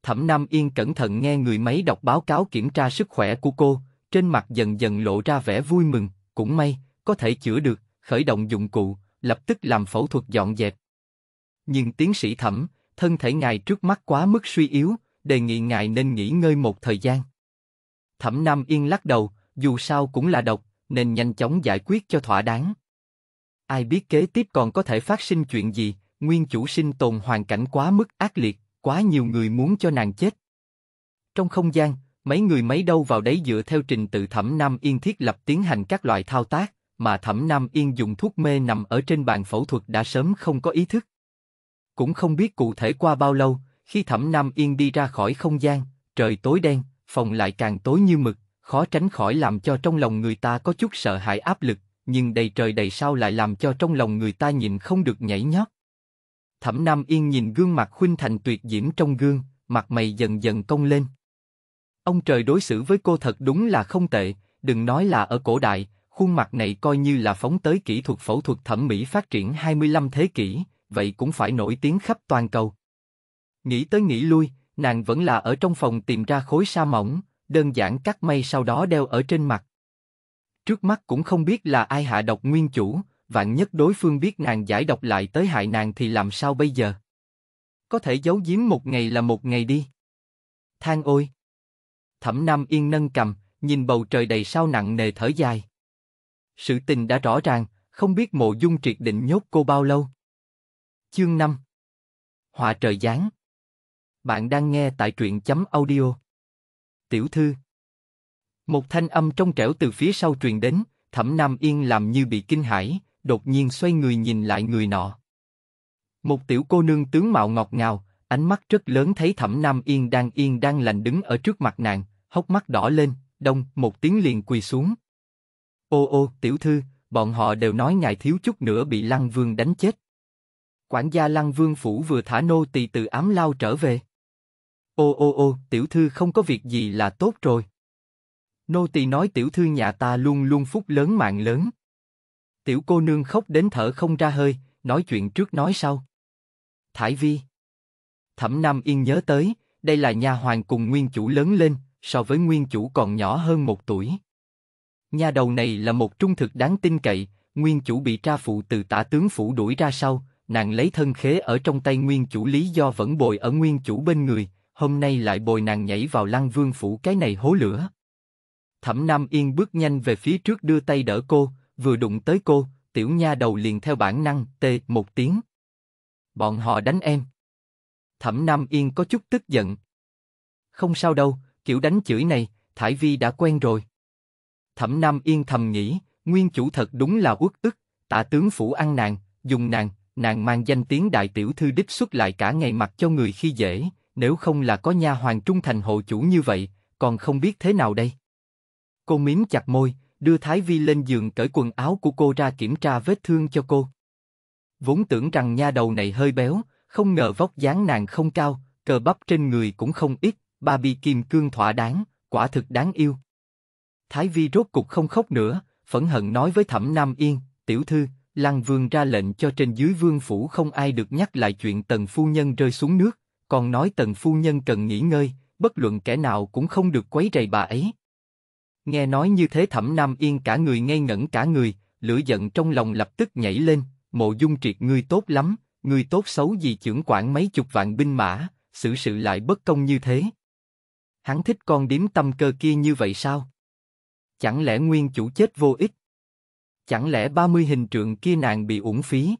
Thẩm Nam Yên cẩn thận nghe người máy đọc báo cáo kiểm tra sức khỏe của cô, trên mặt dần dần lộ ra vẻ vui mừng, cũng may, có thể chữa được, khởi động dụng cụ, lập tức làm phẫu thuật dọn dẹp nhưng tiến sĩ thẩm, thân thể ngài trước mắt quá mức suy yếu, đề nghị ngài nên nghỉ ngơi một thời gian. Thẩm Nam Yên lắc đầu, dù sao cũng là độc, nên nhanh chóng giải quyết cho thỏa đáng. Ai biết kế tiếp còn có thể phát sinh chuyện gì, nguyên chủ sinh tồn hoàn cảnh quá mức ác liệt, quá nhiều người muốn cho nàng chết. Trong không gian, mấy người mấy đâu vào đấy dựa theo trình tự Thẩm Nam Yên thiết lập tiến hành các loại thao tác, mà Thẩm Nam Yên dùng thuốc mê nằm ở trên bàn phẫu thuật đã sớm không có ý thức. Cũng không biết cụ thể qua bao lâu, khi Thẩm Nam Yên đi ra khỏi không gian, trời tối đen, phòng lại càng tối như mực, khó tránh khỏi làm cho trong lòng người ta có chút sợ hãi áp lực, nhưng đầy trời đầy sao lại làm cho trong lòng người ta nhịn không được nhảy nhót. Thẩm Nam Yên nhìn gương mặt khuynh thành tuyệt diễm trong gương, mặt mày dần dần cong lên. Ông trời đối xử với cô thật đúng là không tệ, đừng nói là ở cổ đại, khuôn mặt này coi như là phóng tới kỹ thuật phẫu thuật thẩm mỹ phát triển 25 thế kỷ, vậy cũng phải nổi tiếng khắp toàn cầu. Nghĩ tới nghĩ lui, nàng vẫn là ở trong phòng tìm ra khối sa mỏng, đơn giản cắt may sau đó đeo ở trên mặt. Trước mắt cũng không biết là ai hạ độc nguyên chủ, vạn nhất đối phương biết nàng giải độc lại tới hại nàng thì làm sao bây giờ? Có thể giấu giếm một ngày là một ngày đi. thang ôi! Thẩm Nam Yên nâng cầm, nhìn bầu trời đầy sao nặng nề thở dài. Sự tình đã rõ ràng, không biết mộ dung triệt định nhốt cô bao lâu. Chương 5 Họa trời gián. Bạn đang nghe tại truyện chấm audio. Tiểu thư Một thanh âm trong trẻo từ phía sau truyền đến, thẩm Nam Yên làm như bị kinh hãi, đột nhiên xoay người nhìn lại người nọ. Một tiểu cô nương tướng mạo ngọt ngào, ánh mắt rất lớn thấy thẩm Nam Yên đang yên đang lành đứng ở trước mặt nàng, hốc mắt đỏ lên, đông, một tiếng liền quỳ xuống. Ô ô, tiểu thư, bọn họ đều nói ngài thiếu chút nữa bị Lăng Vương đánh chết quản gia Lăng Vương Phủ vừa thả nô tỳ từ ám lao trở về. Ô ô ô, tiểu thư không có việc gì là tốt rồi. Nô tỳ nói tiểu thư nhà ta luôn luôn phúc lớn mạng lớn. Tiểu cô nương khóc đến thở không ra hơi, nói chuyện trước nói sau. Thải Vi Thẩm Nam Yên nhớ tới, đây là nhà hoàng cùng nguyên chủ lớn lên, so với nguyên chủ còn nhỏ hơn một tuổi. Nhà đầu này là một trung thực đáng tin cậy, nguyên chủ bị tra phụ từ tả tướng phủ đuổi ra sau, nàng lấy thân khế ở trong tay nguyên chủ lý do vẫn bồi ở nguyên chủ bên người, hôm nay lại bồi nàng nhảy vào lăng vương phủ cái này hố lửa. Thẩm Nam Yên bước nhanh về phía trước đưa tay đỡ cô, vừa đụng tới cô, tiểu nha đầu liền theo bản năng, tê một tiếng. Bọn họ đánh em. Thẩm Nam Yên có chút tức giận. Không sao đâu, kiểu đánh chửi này, Thải Vi đã quen rồi. Thẩm Nam Yên thầm nghĩ, nguyên chủ thật đúng là uất ức, tạ tướng phủ ăn nàng, dùng nàng, nàng mang danh tiếng đại tiểu thư đích xuất lại cả ngày mặc cho người khi dễ, nếu không là có nha hoàng trung thành hộ chủ như vậy, còn không biết thế nào đây. Cô mím chặt môi, đưa Thái Vi lên giường cởi quần áo của cô ra kiểm tra vết thương cho cô. Vốn tưởng rằng nha đầu này hơi béo, không ngờ vóc dáng nàng không cao, cờ bắp trên người cũng không ít, ba bi kim cương thỏa đáng, quả thực đáng yêu. Thái Vi rốt cục không khóc nữa, phẫn hận nói với Thẩm Nam Yên, tiểu thư, Lăng Vương ra lệnh cho trên dưới vương phủ không ai được nhắc lại chuyện tần phu nhân rơi xuống nước, còn nói tần phu nhân cần nghỉ ngơi, bất luận kẻ nào cũng không được quấy rầy bà ấy. Nghe nói như thế Thẩm Nam Yên cả người ngây ngẩn cả người, lửa giận trong lòng lập tức nhảy lên, mộ dung triệt ngươi tốt lắm, ngươi tốt xấu gì trưởng quản mấy chục vạn binh mã, xử sự lại bất công như thế. Hắn thích con điếm tâm cơ kia như vậy sao? Chẳng lẽ nguyên chủ chết vô ích? Chẳng lẽ 30 hình trượng kia nàng bị uổng phí?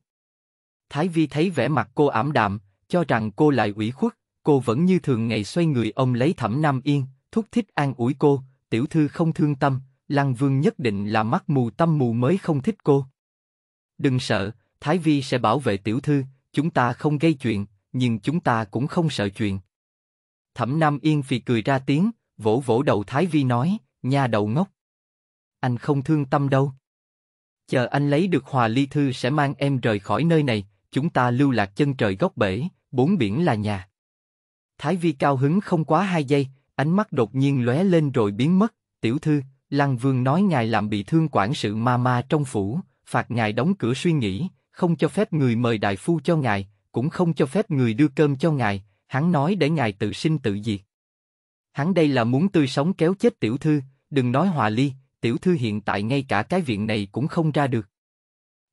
Thái Vi thấy vẻ mặt cô ảm đạm, cho rằng cô lại ủy khuất, cô vẫn như thường ngày xoay người ông lấy Thẩm Nam Yên, thúc thích an ủi cô, tiểu thư không thương tâm, Lăng Vương nhất định là mắt mù tâm mù mới không thích cô. Đừng sợ, Thái Vi sẽ bảo vệ tiểu thư, chúng ta không gây chuyện, nhưng chúng ta cũng không sợ chuyện. Thẩm Nam Yên phì cười ra tiếng, vỗ vỗ đầu Thái Vi nói, nha đầu ngốc. Anh không thương tâm đâu chờ anh lấy được hòa ly thư sẽ mang em rời khỏi nơi này, chúng ta lưu lạc chân trời góc bể, bốn biển là nhà. Thái Vi cao hứng không quá hai giây, ánh mắt đột nhiên lóe lên rồi biến mất, tiểu thư, Lăng Vương nói ngài làm bị thương quản sự ma ma trong phủ, phạt ngài đóng cửa suy nghĩ, không cho phép người mời đại phu cho ngài, cũng không cho phép người đưa cơm cho ngài, hắn nói để ngài tự sinh tự diệt. Hắn đây là muốn tươi sống kéo chết tiểu thư, đừng nói hòa ly, tiểu thư hiện tại ngay cả cái viện này cũng không ra được.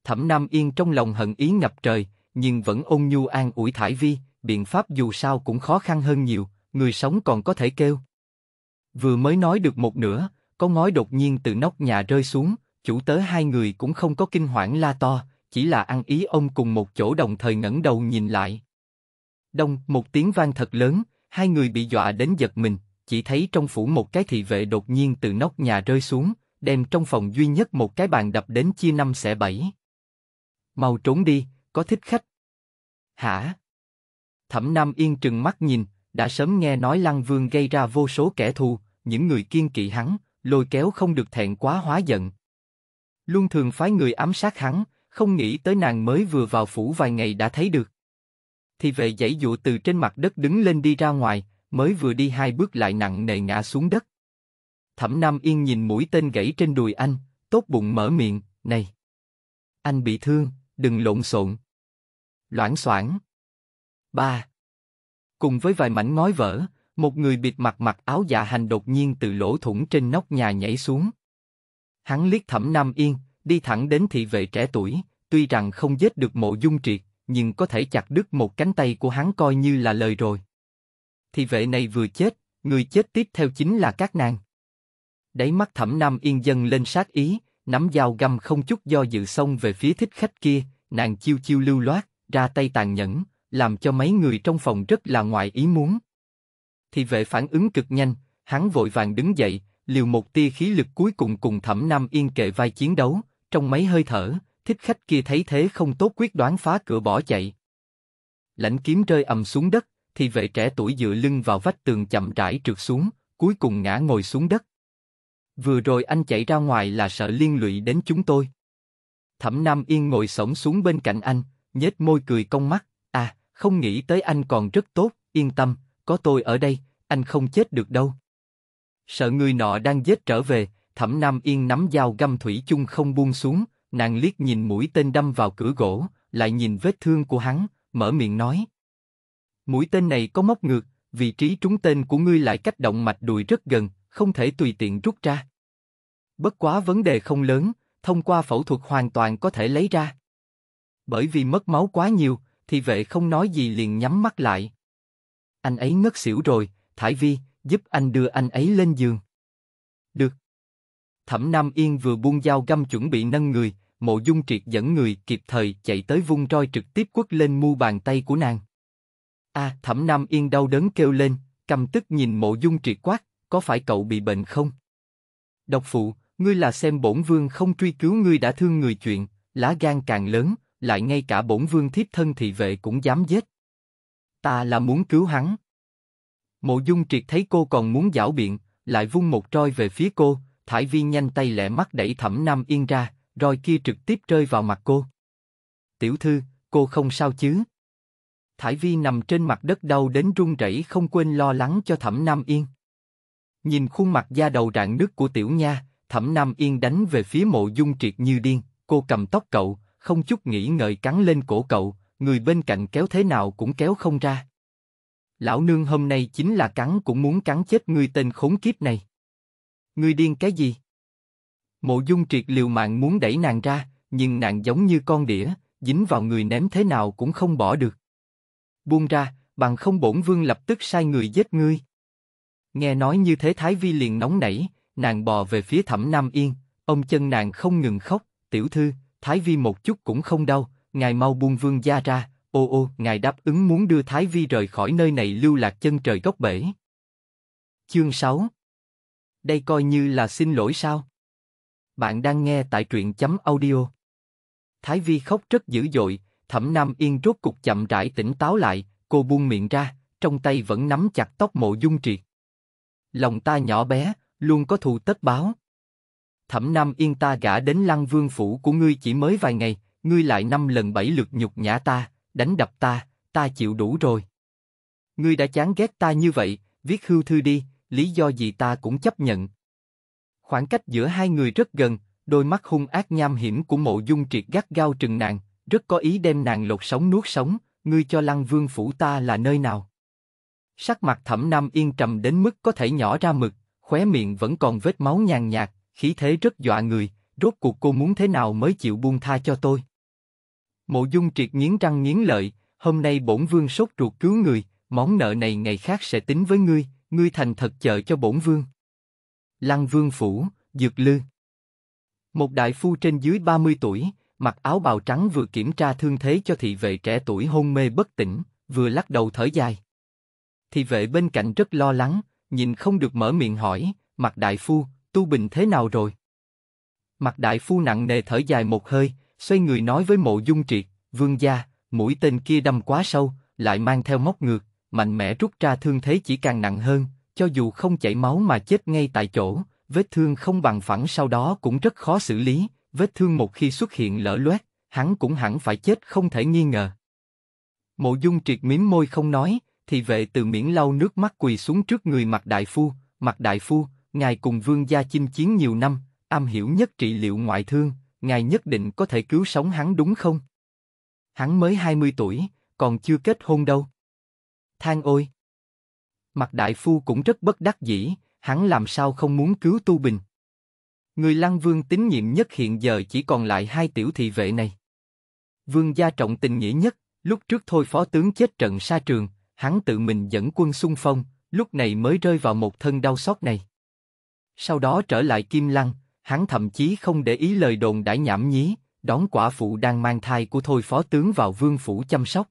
Thẩm Nam Yên trong lòng hận ý ngập trời, nhưng vẫn ôn nhu an ủi Thải Vi, biện pháp dù sao cũng khó khăn hơn nhiều, người sống còn có thể kêu. Vừa mới nói được một nửa, có ngói đột nhiên từ nóc nhà rơi xuống, chủ tớ hai người cũng không có kinh hoảng la to, chỉ là ăn ý ông cùng một chỗ đồng thời ngẩng đầu nhìn lại. Đông, một tiếng vang thật lớn, hai người bị dọa đến giật mình, chỉ thấy trong phủ một cái thị vệ đột nhiên từ nóc nhà rơi xuống, đem trong phòng duy nhất một cái bàn đập đến chia năm xẻ bảy. Mau trốn đi, có thích khách. Hả? Thẩm Nam Yên trừng mắt nhìn, đã sớm nghe nói Lăng Vương gây ra vô số kẻ thù, những người kiên kỵ hắn, lôi kéo không được thẹn quá hóa giận. Luôn thường phái người ám sát hắn, không nghĩ tới nàng mới vừa vào phủ vài ngày đã thấy được. Thì về dãy dụ từ trên mặt đất đứng lên đi ra ngoài, mới vừa đi hai bước lại nặng nề ngã xuống đất. Thẩm Nam Yên nhìn mũi tên gãy trên đùi anh, tốt bụng mở miệng, này. Anh bị thương, đừng lộn xộn. Loãng xoảng. Ba. Cùng với vài mảnh ngói vỡ, một người bịt mặt mặc áo dạ hành đột nhiên từ lỗ thủng trên nóc nhà nhảy xuống. Hắn liếc Thẩm Nam Yên, đi thẳng đến thị vệ trẻ tuổi, tuy rằng không giết được mộ dung triệt, nhưng có thể chặt đứt một cánh tay của hắn coi như là lời rồi. Thị vệ này vừa chết, người chết tiếp theo chính là các nàng. Đáy mắt thẩm nam yên dân lên sát ý, nắm dao găm không chút do dự xông về phía thích khách kia, nàng chiêu chiêu lưu loát, ra tay tàn nhẫn, làm cho mấy người trong phòng rất là ngoại ý muốn. Thì vệ phản ứng cực nhanh, hắn vội vàng đứng dậy, liều một tia khí lực cuối cùng cùng thẩm nam yên kệ vai chiến đấu, trong mấy hơi thở, thích khách kia thấy thế không tốt quyết đoán phá cửa bỏ chạy. Lãnh kiếm rơi ầm xuống đất, thì vệ trẻ tuổi dựa lưng vào vách tường chậm rãi trượt xuống, cuối cùng ngã ngồi xuống đất. Vừa rồi anh chạy ra ngoài là sợ liên lụy đến chúng tôi. Thẩm Nam Yên ngồi sổng xuống bên cạnh anh, nhếch môi cười cong mắt, à, không nghĩ tới anh còn rất tốt, yên tâm, có tôi ở đây, anh không chết được đâu. Sợ người nọ đang giết trở về, Thẩm Nam Yên nắm dao găm thủy chung không buông xuống, nàng liếc nhìn mũi tên đâm vào cửa gỗ, lại nhìn vết thương của hắn, mở miệng nói. Mũi tên này có móc ngược, vị trí trúng tên của ngươi lại cách động mạch đùi rất gần, không thể tùy tiện rút ra. Bất quá vấn đề không lớn, thông qua phẫu thuật hoàn toàn có thể lấy ra. Bởi vì mất máu quá nhiều, thì vệ không nói gì liền nhắm mắt lại. Anh ấy ngất xỉu rồi, Thải Vi, giúp anh đưa anh ấy lên giường. Được. Thẩm Nam Yên vừa buông dao găm chuẩn bị nâng người, mộ dung triệt dẫn người kịp thời chạy tới vung roi trực tiếp quất lên mu bàn tay của nàng. A, à, Thẩm Nam Yên đau đớn kêu lên, cầm tức nhìn mộ dung triệt quát, có phải cậu bị bệnh không? Độc phụ, ngươi là xem bổn vương không truy cứu ngươi đã thương người chuyện, lá gan càng lớn, lại ngay cả bổn vương thiếp thân thị vệ cũng dám giết. Ta là muốn cứu hắn. Mộ Dung Triệt thấy cô còn muốn giảo biện, lại vung một roi về phía cô. Thải Vi nhanh tay lẹ mắt đẩy Thẩm Nam Yên ra, roi kia trực tiếp rơi vào mặt cô. Tiểu thư, cô không sao chứ? Thải Vi nằm trên mặt đất đau đến run rẩy, không quên lo lắng cho Thẩm Nam Yên. Nhìn khuôn mặt da đầu rạng nước của tiểu nha, thẩm nam yên đánh về phía mộ dung triệt như điên, cô cầm tóc cậu, không chút nghĩ ngợi cắn lên cổ cậu, người bên cạnh kéo thế nào cũng kéo không ra. Lão nương hôm nay chính là cắn cũng muốn cắn chết ngươi tên khốn kiếp này. Ngươi điên cái gì? Mộ dung triệt liều mạng muốn đẩy nàng ra, nhưng nàng giống như con đĩa, dính vào người ném thế nào cũng không bỏ được. Buông ra, bằng không bổn vương lập tức sai người giết ngươi. Nghe nói như thế Thái Vi liền nóng nảy, nàng bò về phía Thẩm Nam Yên, ông chân nàng không ngừng khóc, tiểu thư, Thái Vi một chút cũng không đau, ngài mau buông vương gia ra, ô ô, ngài đáp ứng muốn đưa Thái Vi rời khỏi nơi này lưu lạc chân trời góc bể. Chương 6 Đây coi như là xin lỗi sao? Bạn đang nghe tại truyện chấm audio. Thái Vi khóc rất dữ dội, Thẩm Nam Yên rốt cục chậm rãi tỉnh táo lại, cô buông miệng ra, trong tay vẫn nắm chặt tóc mộ dung triệt lòng ta nhỏ bé, luôn có thù tất báo. Thẩm Nam Yên ta gả đến Lăng Vương phủ của ngươi chỉ mới vài ngày, ngươi lại năm lần bảy lượt nhục nhã ta, đánh đập ta, ta chịu đủ rồi. Ngươi đã chán ghét ta như vậy, viết hưu thư đi, lý do gì ta cũng chấp nhận. Khoảng cách giữa hai người rất gần, đôi mắt hung ác nham hiểm của mộ dung triệt gắt gao trừng nàng, rất có ý đem nàng lột sống nuốt sống, ngươi cho lăng vương phủ ta là nơi nào? Sắc mặt Thẩm Nam Yên trầm đến mức có thể nhỏ ra mực, khóe miệng vẫn còn vết máu nhàn nhạt, khí thế rất dọa người, rốt cuộc cô muốn thế nào mới chịu buông tha cho tôi. Mộ Dung Triệt nghiến răng nghiến lợi, hôm nay bổn vương sốt ruột cứu người, món nợ này ngày khác sẽ tính với ngươi, ngươi thành thật chờ cho bổn vương. Lăng Vương phủ, Dược Lư. Một đại phu trên dưới 30 tuổi, mặc áo bào trắng vừa kiểm tra thương thế cho thị vệ trẻ tuổi hôn mê bất tỉnh, vừa lắc đầu thở dài thì vệ bên cạnh rất lo lắng, nhìn không được mở miệng hỏi, mặt đại phu, tu bình thế nào rồi? Mặt đại phu nặng nề thở dài một hơi, xoay người nói với mộ dung triệt, vương gia, mũi tên kia đâm quá sâu, lại mang theo móc ngược, mạnh mẽ rút ra thương thế chỉ càng nặng hơn, cho dù không chảy máu mà chết ngay tại chỗ, vết thương không bằng phẳng sau đó cũng rất khó xử lý, vết thương một khi xuất hiện lở loét, hắn cũng hẳn phải chết không thể nghi ngờ. Mộ Dung Triệt mím môi không nói, thì vệ từ miễn lau nước mắt quỳ xuống trước người mặt đại phu, mặt đại phu, ngài cùng vương gia chinh chiến nhiều năm, am hiểu nhất trị liệu ngoại thương, ngài nhất định có thể cứu sống hắn đúng không? Hắn mới 20 tuổi, còn chưa kết hôn đâu. Than ôi! Mặt đại phu cũng rất bất đắc dĩ, hắn làm sao không muốn cứu Tu Bình. Người Lăng Vương tín nhiệm nhất hiện giờ chỉ còn lại hai tiểu thị vệ này. Vương gia trọng tình nghĩa nhất, lúc trước thôi phó tướng chết trận xa trường, hắn tự mình dẫn quân xung phong, lúc này mới rơi vào một thân đau xót này. Sau đó trở lại Kim Lăng, hắn thậm chí không để ý lời đồn đã nhảm nhí, đón quả phụ đang mang thai của thôi phó tướng vào vương phủ chăm sóc.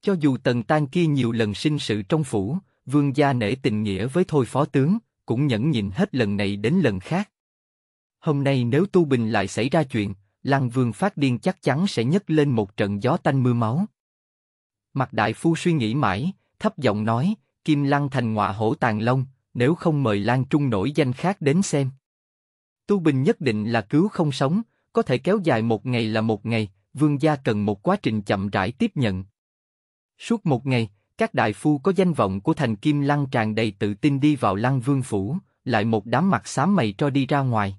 Cho dù tần tan kia nhiều lần sinh sự trong phủ, vương gia nể tình nghĩa với thôi phó tướng, cũng nhẫn nhịn hết lần này đến lần khác. Hôm nay nếu Tu Bình lại xảy ra chuyện, Lăng Vương phát điên chắc chắn sẽ nhấc lên một trận gió tanh mưa máu, Mặt đại phu suy nghĩ mãi, thấp giọng nói, Kim Lăng thành ngọa hổ tàn long, nếu không mời Lan Trung nổi danh khác đến xem. Tu Bình nhất định là cứu không sống, có thể kéo dài một ngày là một ngày, vương gia cần một quá trình chậm rãi tiếp nhận. Suốt một ngày, các đại phu có danh vọng của thành Kim Lăng tràn đầy tự tin đi vào Lăng Vương Phủ, lại một đám mặt xám mày cho đi ra ngoài.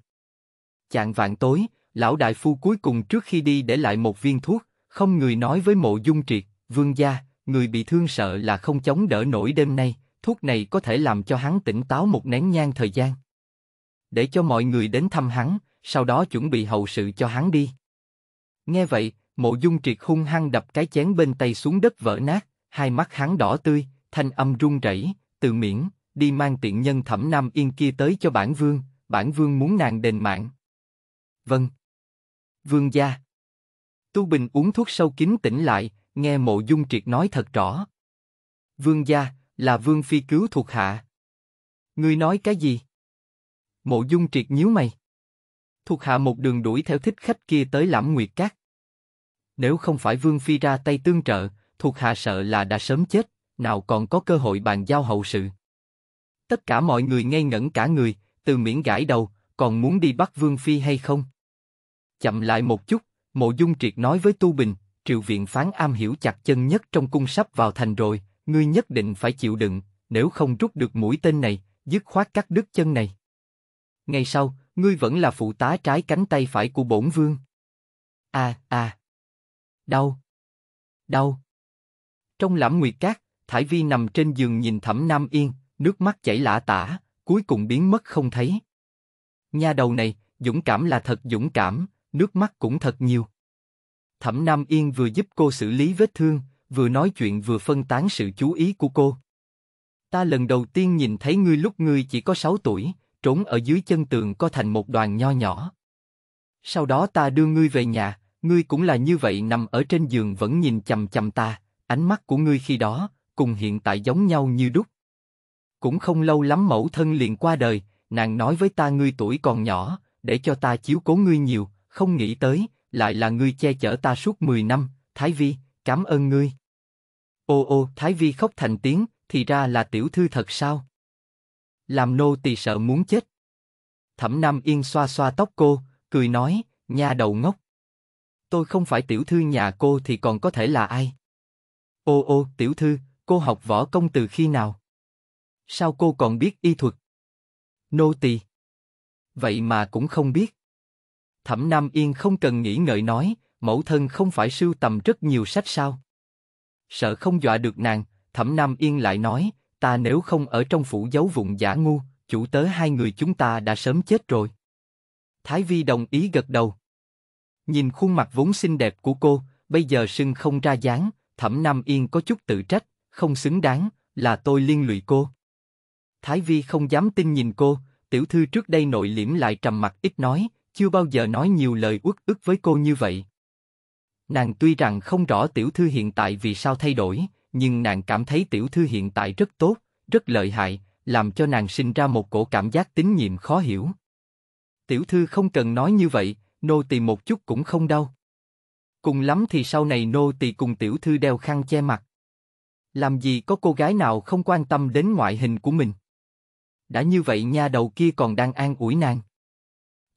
Chạng vạn tối, lão đại phu cuối cùng trước khi đi để lại một viên thuốc, không người nói với mộ dung triệt. Vương gia, người bị thương sợ là không chống đỡ nổi đêm nay, thuốc này có thể làm cho hắn tỉnh táo một nén nhang thời gian. Để cho mọi người đến thăm hắn, sau đó chuẩn bị hậu sự cho hắn đi. Nghe vậy, mộ dung triệt hung hăng đập cái chén bên tay xuống đất vỡ nát, hai mắt hắn đỏ tươi, thanh âm run rẩy, từ miễn, đi mang tiện nhân thẩm nam yên kia tới cho bản vương, bản vương muốn nàng đền mạng. Vâng. Vương gia. Tu Bình uống thuốc sâu kín tỉnh lại, nghe mộ dung triệt nói thật rõ. Vương gia là vương phi cứu thuộc hạ. Ngươi nói cái gì? Mộ dung triệt nhíu mày. Thuộc hạ một đường đuổi theo thích khách kia tới lãm nguyệt cát. Nếu không phải vương phi ra tay tương trợ, thuộc hạ sợ là đã sớm chết, nào còn có cơ hội bàn giao hậu sự. Tất cả mọi người ngây ngẩn cả người, từ miễn gãi đầu, còn muốn đi bắt vương phi hay không? Chậm lại một chút, mộ dung triệt nói với Tu Bình, Triệu Viện Phán am hiểu chặt chân nhất trong cung sắp vào thành rồi, ngươi nhất định phải chịu đựng, nếu không rút được mũi tên này, dứt khoát cắt đứt chân này. Ngày sau, ngươi vẫn là phụ tá trái cánh tay phải của bổn vương. a a Đau. Đau. Trong lãm nguyệt cát, Thải Vi nằm trên giường nhìn Thẩm Nam Yên, nước mắt chảy lạ tả, cuối cùng biến mất không thấy. Nha đầu này, dũng cảm là thật dũng cảm, nước mắt cũng thật nhiều. Thẩm Nam Yên vừa giúp cô xử lý vết thương, vừa nói chuyện vừa phân tán sự chú ý của cô. Ta lần đầu tiên nhìn thấy ngươi lúc ngươi chỉ có 6 tuổi, trốn ở dưới chân tường co thành một đoàn nho nhỏ. Sau đó ta đưa ngươi về nhà, ngươi cũng là như vậy nằm ở trên giường vẫn nhìn chầm chầm ta, ánh mắt của ngươi khi đó, cùng hiện tại giống nhau như đúc. Cũng không lâu lắm mẫu thân liền qua đời, nàng nói với ta ngươi tuổi còn nhỏ, để cho ta chiếu cố ngươi nhiều, không nghĩ tới, lại là ngươi che chở ta suốt 10 năm, Thái Vi, cảm ơn ngươi. Ô ô, Thái Vi khóc thành tiếng, thì ra là tiểu thư thật sao? Làm nô tỳ sợ muốn chết. Thẩm Nam Yên xoa xoa tóc cô, cười nói, nha đầu ngốc. Tôi không phải tiểu thư nhà cô thì còn có thể là ai? Ô ô, tiểu thư, cô học võ công từ khi nào? Sao cô còn biết y thuật? Nô tỳ. Vậy mà cũng không biết. Thẩm Nam Yên không cần nghĩ ngợi nói, mẫu thân không phải sưu tầm rất nhiều sách sao? Sợ không dọa được nàng, Thẩm Nam Yên lại nói, ta nếu không ở trong phủ giấu vụng giả ngu, chủ tớ hai người chúng ta đã sớm chết rồi. Thái Vi đồng ý gật đầu. Nhìn khuôn mặt vốn xinh đẹp của cô, bây giờ sưng không ra dáng, Thẩm Nam Yên có chút tự trách, không xứng đáng, là tôi liên lụy cô. Thái Vi không dám tin nhìn cô, tiểu thư trước đây nội liễm lại trầm mặt ít nói, chưa bao giờ nói nhiều lời uất ức với cô như vậy. Nàng tuy rằng không rõ tiểu thư hiện tại vì sao thay đổi, nhưng nàng cảm thấy tiểu thư hiện tại rất tốt, rất lợi hại, làm cho nàng sinh ra một cổ cảm giác tín nhiệm khó hiểu. Tiểu thư không cần nói như vậy, nô tỳ một chút cũng không đau. Cùng lắm thì sau này nô tỳ cùng tiểu thư đeo khăn che mặt. Làm gì có cô gái nào không quan tâm đến ngoại hình của mình. Đã như vậy nha đầu kia còn đang an ủi nàng.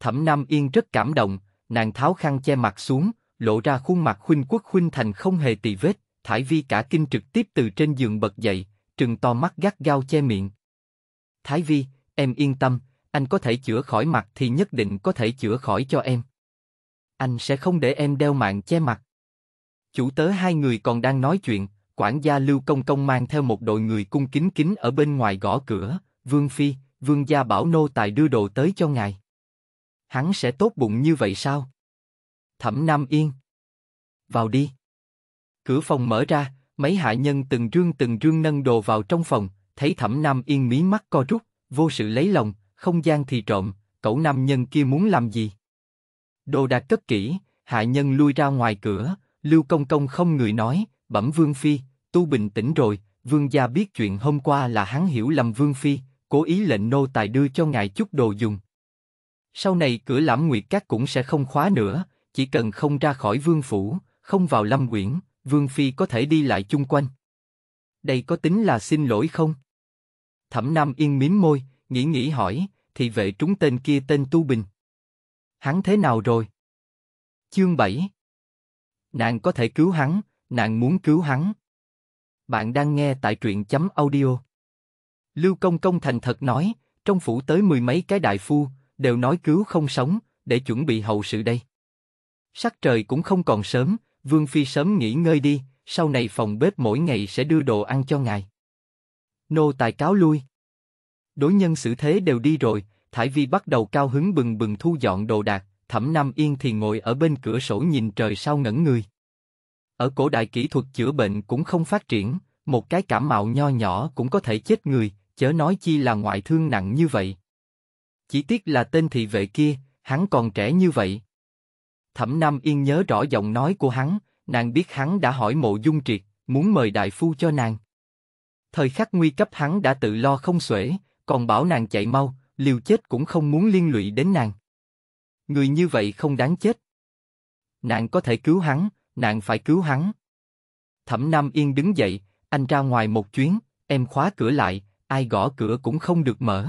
Thẩm Nam Yên rất cảm động, nàng tháo khăn che mặt xuống, lộ ra khuôn mặt khuynh quốc khuynh thành không hề tì vết, Thải Vi cả kinh trực tiếp từ trên giường bật dậy, trừng to mắt gắt gao che miệng. Thái Vi, em yên tâm, anh có thể chữa khỏi mặt thì nhất định có thể chữa khỏi cho em. Anh sẽ không để em đeo mạng che mặt. Chủ tớ hai người còn đang nói chuyện, quản gia Lưu Công Công mang theo một đội người cung kính kính ở bên ngoài gõ cửa, Vương Phi, Vương gia bảo nô tài đưa đồ tới cho ngài. Hắn sẽ tốt bụng như vậy sao? Thẩm Nam Yên. Vào đi. Cửa phòng mở ra, mấy hạ nhân từng rương từng rương nâng đồ vào trong phòng, thấy Thẩm Nam Yên mí mắt co rút, vô sự lấy lòng, không gian thì trộm, cậu nam nhân kia muốn làm gì? Đồ đạc cất kỹ, hạ nhân lui ra ngoài cửa, Lưu Công Công không người nói, bẩm Vương Phi, tu bình tĩnh rồi, Vương gia biết chuyện hôm qua là hắn hiểu lầm Vương Phi, cố ý lệnh nô tài đưa cho ngài chút đồ dùng. Sau này cửa lãm nguyệt các cũng sẽ không khóa nữa, chỉ cần không ra khỏi vương phủ, không vào lâm quyển, vương phi có thể đi lại chung quanh. Đây có tính là xin lỗi không? Thẩm Nam Yên mím môi, nghĩ nghĩ hỏi, thì vệ trúng tên kia tên Tu Bình. Hắn thế nào rồi? Chương 7 Nàng có thể cứu hắn, nàng muốn cứu hắn. Bạn đang nghe tại truyện chấm audio. Lưu Công Công thành thật nói, trong phủ tới mười mấy cái đại phu, đều nói cứu không sống, để chuẩn bị hậu sự đây. Sắc trời cũng không còn sớm, Vương Phi sớm nghỉ ngơi đi, sau này phòng bếp mỗi ngày sẽ đưa đồ ăn cho ngài. Nô tài cáo lui. Đối nhân xử thế đều đi rồi, Thải Vi bắt đầu cao hứng bừng bừng thu dọn đồ đạc, Thẩm Nam Yên thì ngồi ở bên cửa sổ nhìn trời sao ngẩn người. Ở cổ đại kỹ thuật chữa bệnh cũng không phát triển, một cái cảm mạo nho nhỏ cũng có thể chết người, chớ nói chi là ngoại thương nặng như vậy. Chỉ tiếc là tên thị vệ kia, hắn còn trẻ như vậy. Thẩm Nam Yên nhớ rõ giọng nói của hắn, nàng biết hắn đã hỏi mộ dung triệt, muốn mời đại phu cho nàng. Thời khắc nguy cấp hắn đã tự lo không xuể, còn bảo nàng chạy mau, liều chết cũng không muốn liên lụy đến nàng. Người như vậy không đáng chết. Nàng có thể cứu hắn, nàng phải cứu hắn. Thẩm Nam Yên đứng dậy, anh ra ngoài một chuyến, em khóa cửa lại, ai gõ cửa cũng không được mở.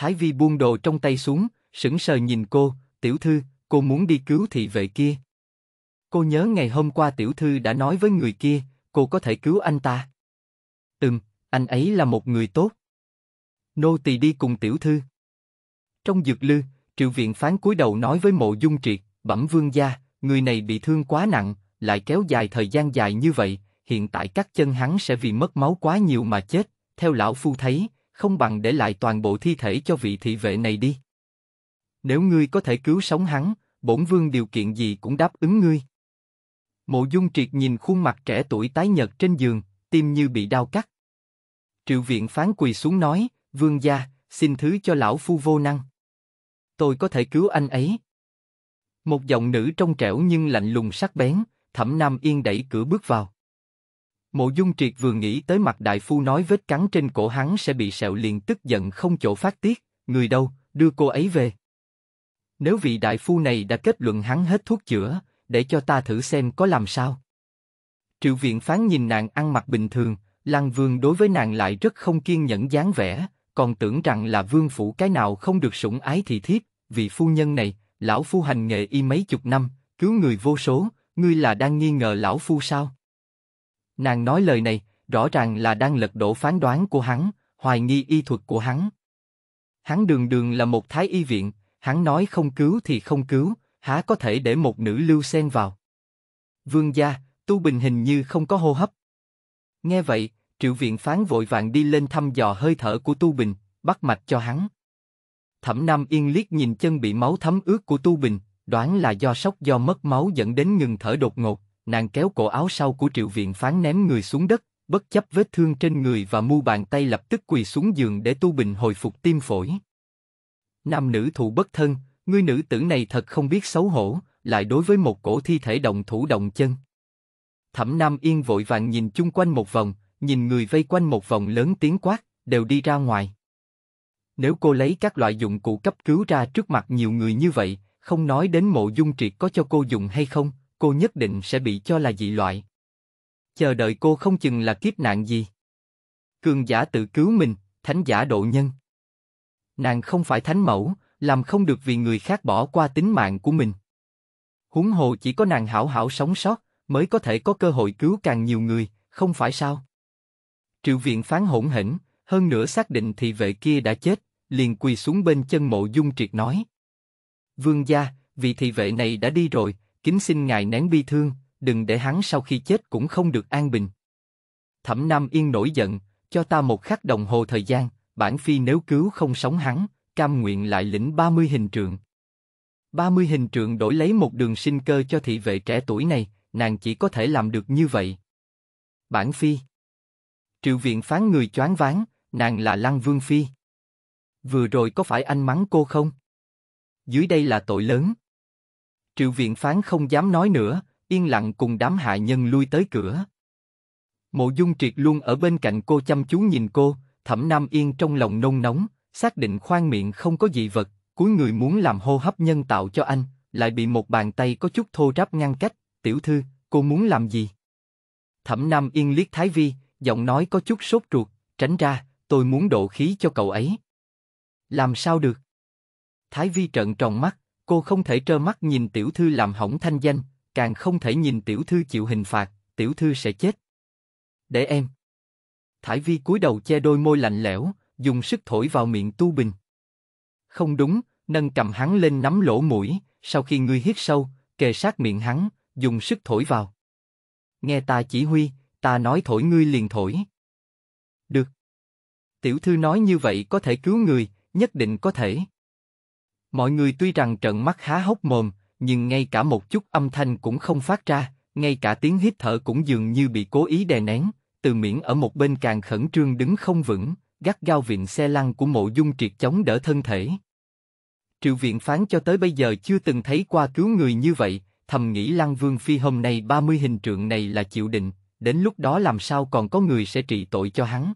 Thái Vi buông đồ trong tay xuống, sững sờ nhìn cô, tiểu thư, cô muốn đi cứu thị vệ kia. Cô nhớ ngày hôm qua tiểu thư đã nói với người kia, cô có thể cứu anh ta. Ừm, anh ấy là một người tốt. Nô tỳ đi cùng tiểu thư. Trong dược lư, triệu viện phán cúi đầu nói với mộ dung triệt, bẩm vương gia, người này bị thương quá nặng, lại kéo dài thời gian dài như vậy, hiện tại các chân hắn sẽ vì mất máu quá nhiều mà chết. Theo lão phu thấy, không bằng để lại toàn bộ thi thể cho vị thị vệ này đi. Nếu ngươi có thể cứu sống hắn, bổn vương điều kiện gì cũng đáp ứng ngươi. Mộ Dung Triệt nhìn khuôn mặt trẻ tuổi tái nhợt trên giường, tim như bị đau cắt. Triệu Viện phán quỳ xuống nói, vương gia, xin thứ cho lão phu vô năng. Tôi có thể cứu anh ấy. Một giọng nữ trong trẻo nhưng lạnh lùng sắc bén, Thẩm Nam Yên đẩy cửa bước vào. Mộ Dung Triệt vừa nghĩ tới mặt đại phu nói vết cắn trên cổ hắn sẽ bị sẹo liền tức giận không chỗ phát tiết, người đâu, đưa cô ấy về. Nếu vị đại phu này đã kết luận hắn hết thuốc chữa, để cho ta thử xem có làm sao. Triệu viện phán nhìn nàng ăn mặc bình thường, Lăng Vương đối với nàng lại rất không kiên nhẫn dáng vẻ, còn tưởng rằng là vương phủ cái nào không được sủng ái thì thiếp, vị phu nhân này, lão phu hành nghề y mấy chục năm, cứu người vô số, ngươi là đang nghi ngờ lão phu sao? Nàng nói lời này, rõ ràng là đang lật đổ phán đoán của hắn, hoài nghi y thuật của hắn. Hắn đường đường là một thái y viện, hắn nói không cứu thì không cứu, há có thể để một nữ lưu sen vào. Vương gia, Tu Bình hình như không có hô hấp. Nghe vậy, triệu viện phán vội vàng đi lên thăm dò hơi thở của Tu Bình, bắt mạch cho hắn. Thẩm Nam Yên liếc nhìn chân bị máu thấm ướt của Tu Bình, đoán là do sốc do mất máu dẫn đến ngừng thở đột ngột nàng kéo cổ áo sau của triệu viện phán ném người xuống đất, bất chấp vết thương trên người và mu bàn tay lập tức quỳ xuống giường để tu bình hồi phục tim phổi. Nam nữ thù bất thân, ngươi nữ tử này thật không biết xấu hổ, lại đối với một cổ thi thể động thủ động chân. Thẩm Nam Yên vội vàng nhìn chung quanh một vòng, nhìn người vây quanh một vòng lớn tiếng quát, đều đi ra ngoài. Nếu cô lấy các loại dụng cụ cấp cứu ra trước mặt nhiều người như vậy, không nói đến mộ dung triệt có cho cô dùng hay không, cô nhất định sẽ bị cho là dị loại. Chờ đợi cô không chừng là kiếp nạn gì. Cường giả tự cứu mình, thánh giả độ nhân. Nàng không phải thánh mẫu, làm không được vì người khác bỏ qua tính mạng của mình. Huống hồ chỉ có nàng hảo hảo sống sót, mới có thể có cơ hội cứu càng nhiều người, không phải sao? Triệu viện phán hỗn hỉnh, hơn nữa xác định thị vệ kia đã chết, liền quỳ xuống bên chân mộ dung triệt nói. Vương gia, vị thị vệ này đã đi rồi, kính xin ngài nén bi thương, đừng để hắn sau khi chết cũng không được an bình. Thẩm Nam Yên nổi giận, cho ta một khắc đồng hồ thời gian, bản phi nếu cứu không sống hắn, cam nguyện lại lĩnh 30 hình trượng. 30 hình trượng đổi lấy một đường sinh cơ cho thị vệ trẻ tuổi này, nàng chỉ có thể làm được như vậy. Bản phi Triệu viện phán người choáng váng, nàng là Lăng Vương Phi. Vừa rồi có phải anh mắng cô không? Dưới đây là tội lớn. Triệu Viện Phán không dám nói nữa, yên lặng cùng đám hạ nhân lui tới cửa. Mộ Dung Triệt luôn ở bên cạnh cô chăm chú nhìn cô, Thẩm Nam Yên trong lòng nôn nóng, xác định khoan miệng không có dị vật, cuối người muốn làm hô hấp nhân tạo cho anh, lại bị một bàn tay có chút thô ráp ngăn cách. Tiểu thư, cô muốn làm gì? Thẩm Nam Yên liếc Thái Vi, giọng nói có chút sốt ruột, tránh ra, tôi muốn độ khí cho cậu ấy. Làm sao được? Thái Vi trợn tròn mắt, Cô không thể trơ mắt nhìn tiểu thư làm hỏng thanh danh, càng không thể nhìn tiểu thư chịu hình phạt, tiểu thư sẽ chết. Để em. Thải vi cúi đầu che đôi môi lạnh lẽo, dùng sức thổi vào miệng tu bình. Không đúng, nâng cầm hắn lên nắm lỗ mũi, sau khi ngươi hít sâu, kề sát miệng hắn, dùng sức thổi vào. Nghe ta chỉ huy, ta nói thổi ngươi liền thổi. Được. Tiểu thư nói như vậy có thể cứu người, nhất định có thể. Mọi người tuy rằng trợn mắt há hốc mồm, nhưng ngay cả một chút âm thanh cũng không phát ra, ngay cả tiếng hít thở cũng dường như bị cố ý đè nén. Từ miễn ở một bên càng khẩn trương đứng không vững, gắt gao viện xe lăn của mộ dung triệt chống đỡ thân thể. Triệu viện phán cho tới bây giờ chưa từng thấy qua cứu người như vậy, thầm nghĩ lăng vương phi hôm nay ba mươi hình trượng này là chịu định, đến lúc đó làm sao còn có người sẽ trị tội cho hắn.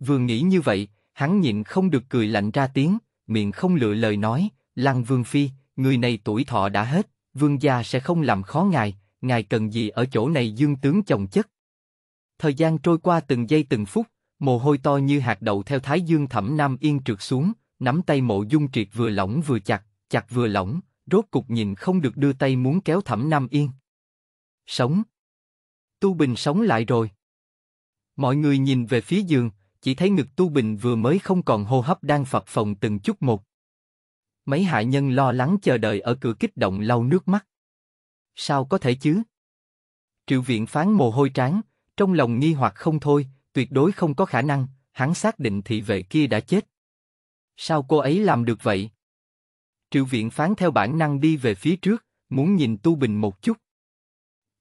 Vừa nghĩ như vậy, hắn nhịn không được cười lạnh ra tiếng, miệng không lựa lời nói, Lăng Vương Phi, người này tuổi thọ đã hết, vương gia sẽ không làm khó ngài, ngài cần gì ở chỗ này dương tướng chồng chất. Thời gian trôi qua từng giây từng phút, mồ hôi to như hạt đậu theo thái dương thẩm nam yên trượt xuống, nắm tay mộ dung triệt vừa lỏng vừa chặt, chặt vừa lỏng, rốt cục nhìn không được đưa tay muốn kéo thẩm nam yên. Sống. Tu Bình sống lại rồi. Mọi người nhìn về phía giường, chỉ thấy ngực Tu Bình vừa mới không còn hô hấp đang phập phồng từng chút một. Mấy hạ nhân lo lắng chờ đợi ở cửa kích động lau nước mắt. Sao có thể chứ? Triệu viện phán mồ hôi trán, trong lòng nghi hoặc không thôi, tuyệt đối không có khả năng, hắn xác định thị vệ kia đã chết. Sao cô ấy làm được vậy? Triệu viện phán theo bản năng đi về phía trước, muốn nhìn Tu Bình một chút.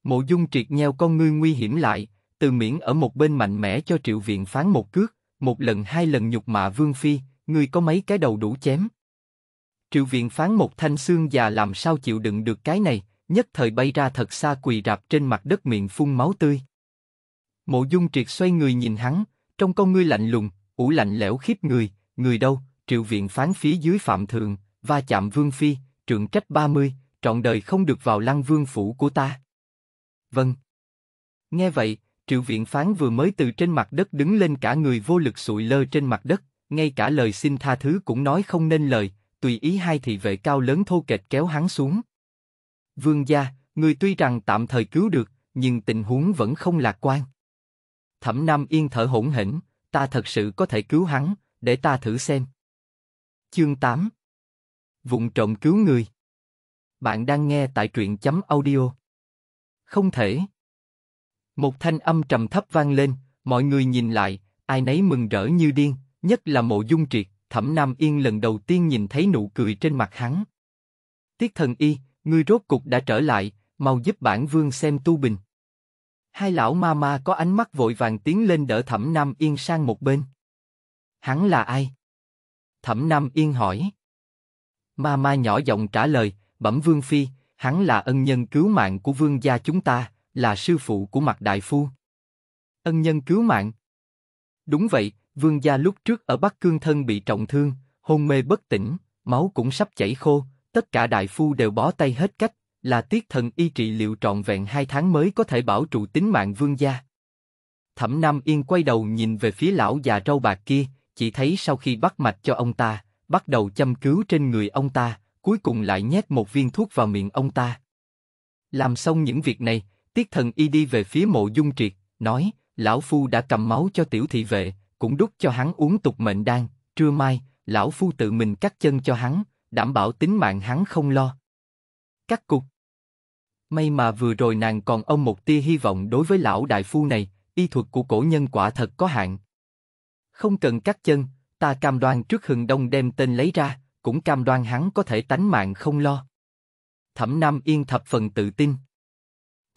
Mộ dung triệt nheo con ngươi nguy hiểm lại, từ miễn ở một bên mạnh mẽ cho triệu viện phán một cước, một lần hai lần nhục mạ Vương Phi, người có mấy cái đầu đủ chém. Triệu viện phán một thanh xương già làm sao chịu đựng được cái này, nhất thời bay ra thật xa quỳ rạp trên mặt đất miệng phun máu tươi. Mộ dung triệt xoay người nhìn hắn, trong con ngươi lạnh lùng, ủ lạnh lẽo khiếp người, người đâu, triệu viện phán phía dưới phạm thượng, va chạm vương phi, trưởng trách 30, trọn đời không được vào lăng vương phủ của ta. Vâng. Nghe vậy, Triệu Viện Phán vừa mới từ trên mặt đất đứng lên cả người vô lực sụi lơ trên mặt đất, ngay cả lời xin tha thứ cũng nói không nên lời, tùy ý hai thị vệ cao lớn thô kệch kéo hắn xuống. Vương gia, người tuy rằng tạm thời cứu được, nhưng tình huống vẫn không lạc quan. Thẩm Nam Yên thở hỗn hỉnh ta thật sự có thể cứu hắn, để ta thử xem. Chương 8 Vụng trộm cứu người Bạn đang nghe tại truyện chấm audio. Không thể. Một thanh âm trầm thấp vang lên, mọi người nhìn lại, ai nấy mừng rỡ như điên, nhất là mộ dung triệt, thẩm nam yên lần đầu tiên nhìn thấy nụ cười trên mặt hắn. Tiết thần y, ngươi rốt cục đã trở lại, mau giúp bản vương xem tu bình. Hai lão ma ma có ánh mắt vội vàng tiến lên đỡ thẩm nam yên sang một bên. Hắn là ai? Thẩm nam yên hỏi. Ma ma nhỏ giọng trả lời, bẩm vương phi, hắn là ân nhân cứu mạng của vương gia chúng ta, là sư phụ của Mạc Đại Phu. Ân nhân cứu mạng. Đúng vậy, vương gia lúc trước ở Bắc Cương thân bị trọng thương, hôn mê bất tỉnh, máu cũng sắp chảy khô, tất cả đại phu đều bó tay hết cách, là tiết thần y trị liệu trọn vẹn hai tháng mới có thể bảo trụ tính mạng vương gia. Thẩm Nam Yên quay đầu nhìn về phía lão già râu bạc kia, chỉ thấy sau khi bắt mạch cho ông ta, bắt đầu chăm cứu trên người ông ta, cuối cùng lại nhét một viên thuốc vào miệng ông ta. Làm xong những việc này, Tiết thần y đi về phía mộ dung triệt, nói, lão phu đã cầm máu cho tiểu thị vệ, cũng đút cho hắn uống tục mệnh đan, trưa mai, lão phu tự mình cắt chân cho hắn, đảm bảo tính mạng hắn không lo. Cắt cục May mà vừa rồi nàng còn ông một tia hy vọng đối với lão đại phu này, y thuật của cổ nhân quả thật có hạn. Không cần cắt chân, ta cam đoan trước hừng đông đem tên lấy ra, cũng cam đoan hắn có thể tánh mạng không lo. Thẩm Nam Yên thập phần tự tin.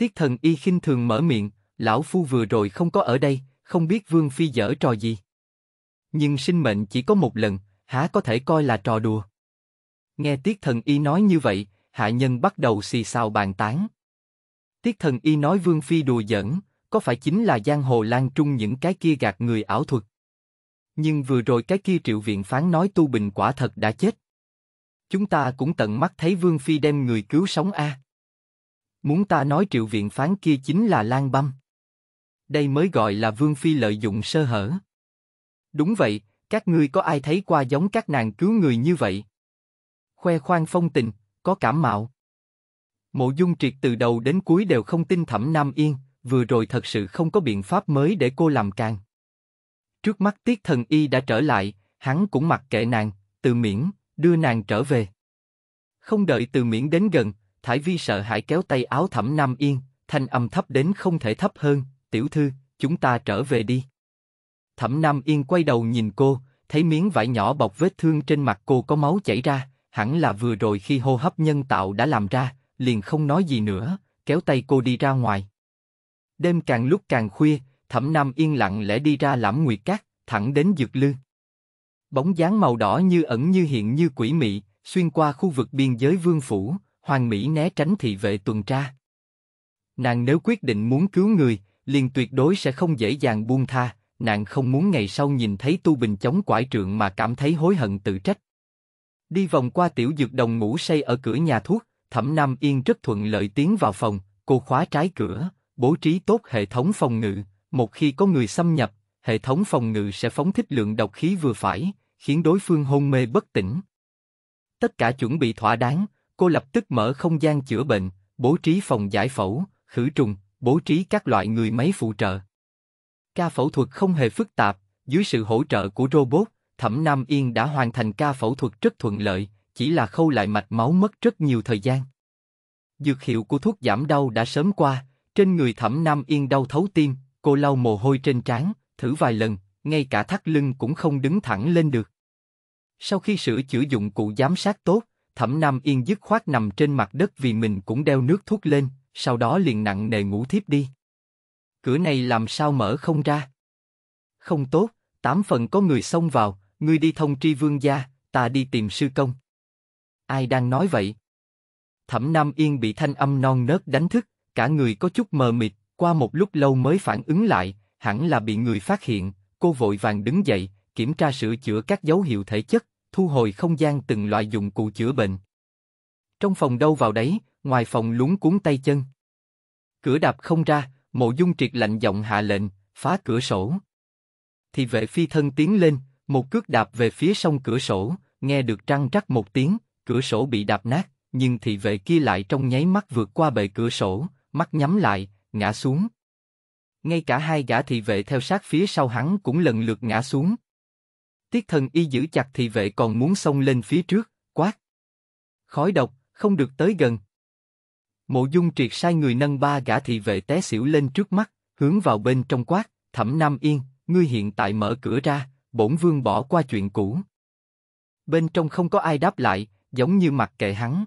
Tiết thần y khinh thường mở miệng, lão phu vừa rồi không có ở đây, không biết vương phi dở trò gì. Nhưng sinh mệnh chỉ có một lần, há có thể coi là trò đùa. Nghe tiết thần y nói như vậy, hạ nhân bắt đầu xì xào bàn tán. Tiết thần y nói vương phi đùa giỡn, có phải chính là giang hồ lan trung những cái kia gạt người ảo thuật? Nhưng vừa rồi cái kia triệu viện phán nói tu bình quả thật đã chết. Chúng ta cũng tận mắt thấy vương phi đem người cứu sống a. À. Muốn ta nói triệu viện phán kia chính là Lan Băm. Đây mới gọi là Vương Phi lợi dụng sơ hở. Đúng vậy, các ngươi có ai thấy qua giống các nàng cứu người như vậy? Khoe khoang phong tình, có cảm mạo. Mộ dung triệt từ đầu đến cuối đều không tin thẩm Nam Yên, vừa rồi thật sự không có biện pháp mới để cô làm càng. Trước mắt tiết thần y đã trở lại, hắn cũng mặc kệ nàng, từ miễn, đưa nàng trở về. Không đợi từ miễn đến gần, Thải Vi sợ hãi kéo tay áo Thẩm Nam Yên, thanh âm thấp đến không thể thấp hơn, tiểu thư, chúng ta trở về đi. Thẩm Nam Yên quay đầu nhìn cô, thấy miếng vải nhỏ bọc vết thương trên mặt cô có máu chảy ra, hẳn là vừa rồi khi hô hấp nhân tạo đã làm ra, liền không nói gì nữa, kéo tay cô đi ra ngoài. Đêm càng lúc càng khuya, Thẩm Nam Yên lặng lẽ đi ra lãm nguyệt cát, thẳng đến dược lư. Bóng dáng màu đỏ như ẩn như hiện như quỷ mị, xuyên qua khu vực biên giới vương phủ, Hoàng Mỹ né tránh thị vệ tuần tra. Nàng nếu quyết định muốn cứu người, liền tuyệt đối sẽ không dễ dàng buông tha, nàng không muốn ngày sau nhìn thấy Tu Bình chống quải trượng mà cảm thấy hối hận tự trách. Đi vòng qua tiểu dược đồng ngủ say ở cửa nhà thuốc, Thẩm Nam Yên rất thuận lợi tiến vào phòng, cô khóa trái cửa, bố trí tốt hệ thống phòng ngự, một khi có người xâm nhập, hệ thống phòng ngự sẽ phóng thích lượng độc khí vừa phải, khiến đối phương hôn mê bất tỉnh. Tất cả chuẩn bị thỏa đáng, Cô lập tức mở không gian chữa bệnh, bố trí phòng giải phẫu, khử trùng, bố trí các loại người máy phụ trợ. Ca phẫu thuật không hề phức tạp, dưới sự hỗ trợ của robot, Thẩm Nam Yên đã hoàn thành ca phẫu thuật rất thuận lợi, chỉ là khâu lại mạch máu mất rất nhiều thời gian. Dược hiệu của thuốc giảm đau đã sớm qua, trên người Thẩm Nam Yên đau thấu tim, cô lau mồ hôi trên trán, thử vài lần, ngay cả thắt lưng cũng không đứng thẳng lên được. Sau khi sửa chữa dụng cụ giám sát tốt, Thẩm Nam Yên dứt khoát nằm trên mặt đất vì mình cũng đeo nước thuốc lên, sau đó liền nặng nề ngủ thiếp đi. Cửa này làm sao mở không ra? Không tốt, tám phần có người xông vào, ngươi đi thông tri vương gia, ta đi tìm sư công. Ai đang nói vậy? Thẩm Nam Yên bị thanh âm non nớt đánh thức, cả người có chút mờ mịt, qua một lúc lâu mới phản ứng lại, hẳn là bị người phát hiện, cô vội vàng đứng dậy, kiểm tra sửa chữa các dấu hiệu thể chất, thu hồi không gian từng loại dụng cụ chữa bệnh. Trong phòng đâu vào đấy, ngoài phòng lúng cuốn tay chân. Cửa đạp không ra, mộ dung triệt lạnh giọng hạ lệnh, phá cửa sổ. Thì vệ phi thân tiến lên, một cước đạp về phía sông cửa sổ, nghe được trăng rắc một tiếng, cửa sổ bị đạp nát, nhưng thị vệ kia lại trong nháy mắt vượt qua bề cửa sổ, mắt nhắm lại, ngã xuống. Ngay cả hai gã thị vệ theo sát phía sau hắn cũng lần lượt ngã xuống, Tiết thần y giữ chặt thị vệ còn muốn xông lên phía trước, quát. Khói độc, không được tới gần. Mộ dung triệt sai người nâng ba gã thị vệ té xỉu lên trước mắt, hướng vào bên trong quát, thẩm nam yên, ngươi hiện tại mở cửa ra, bổn vương bỏ qua chuyện cũ. Bên trong không có ai đáp lại, giống như mặc kệ hắn.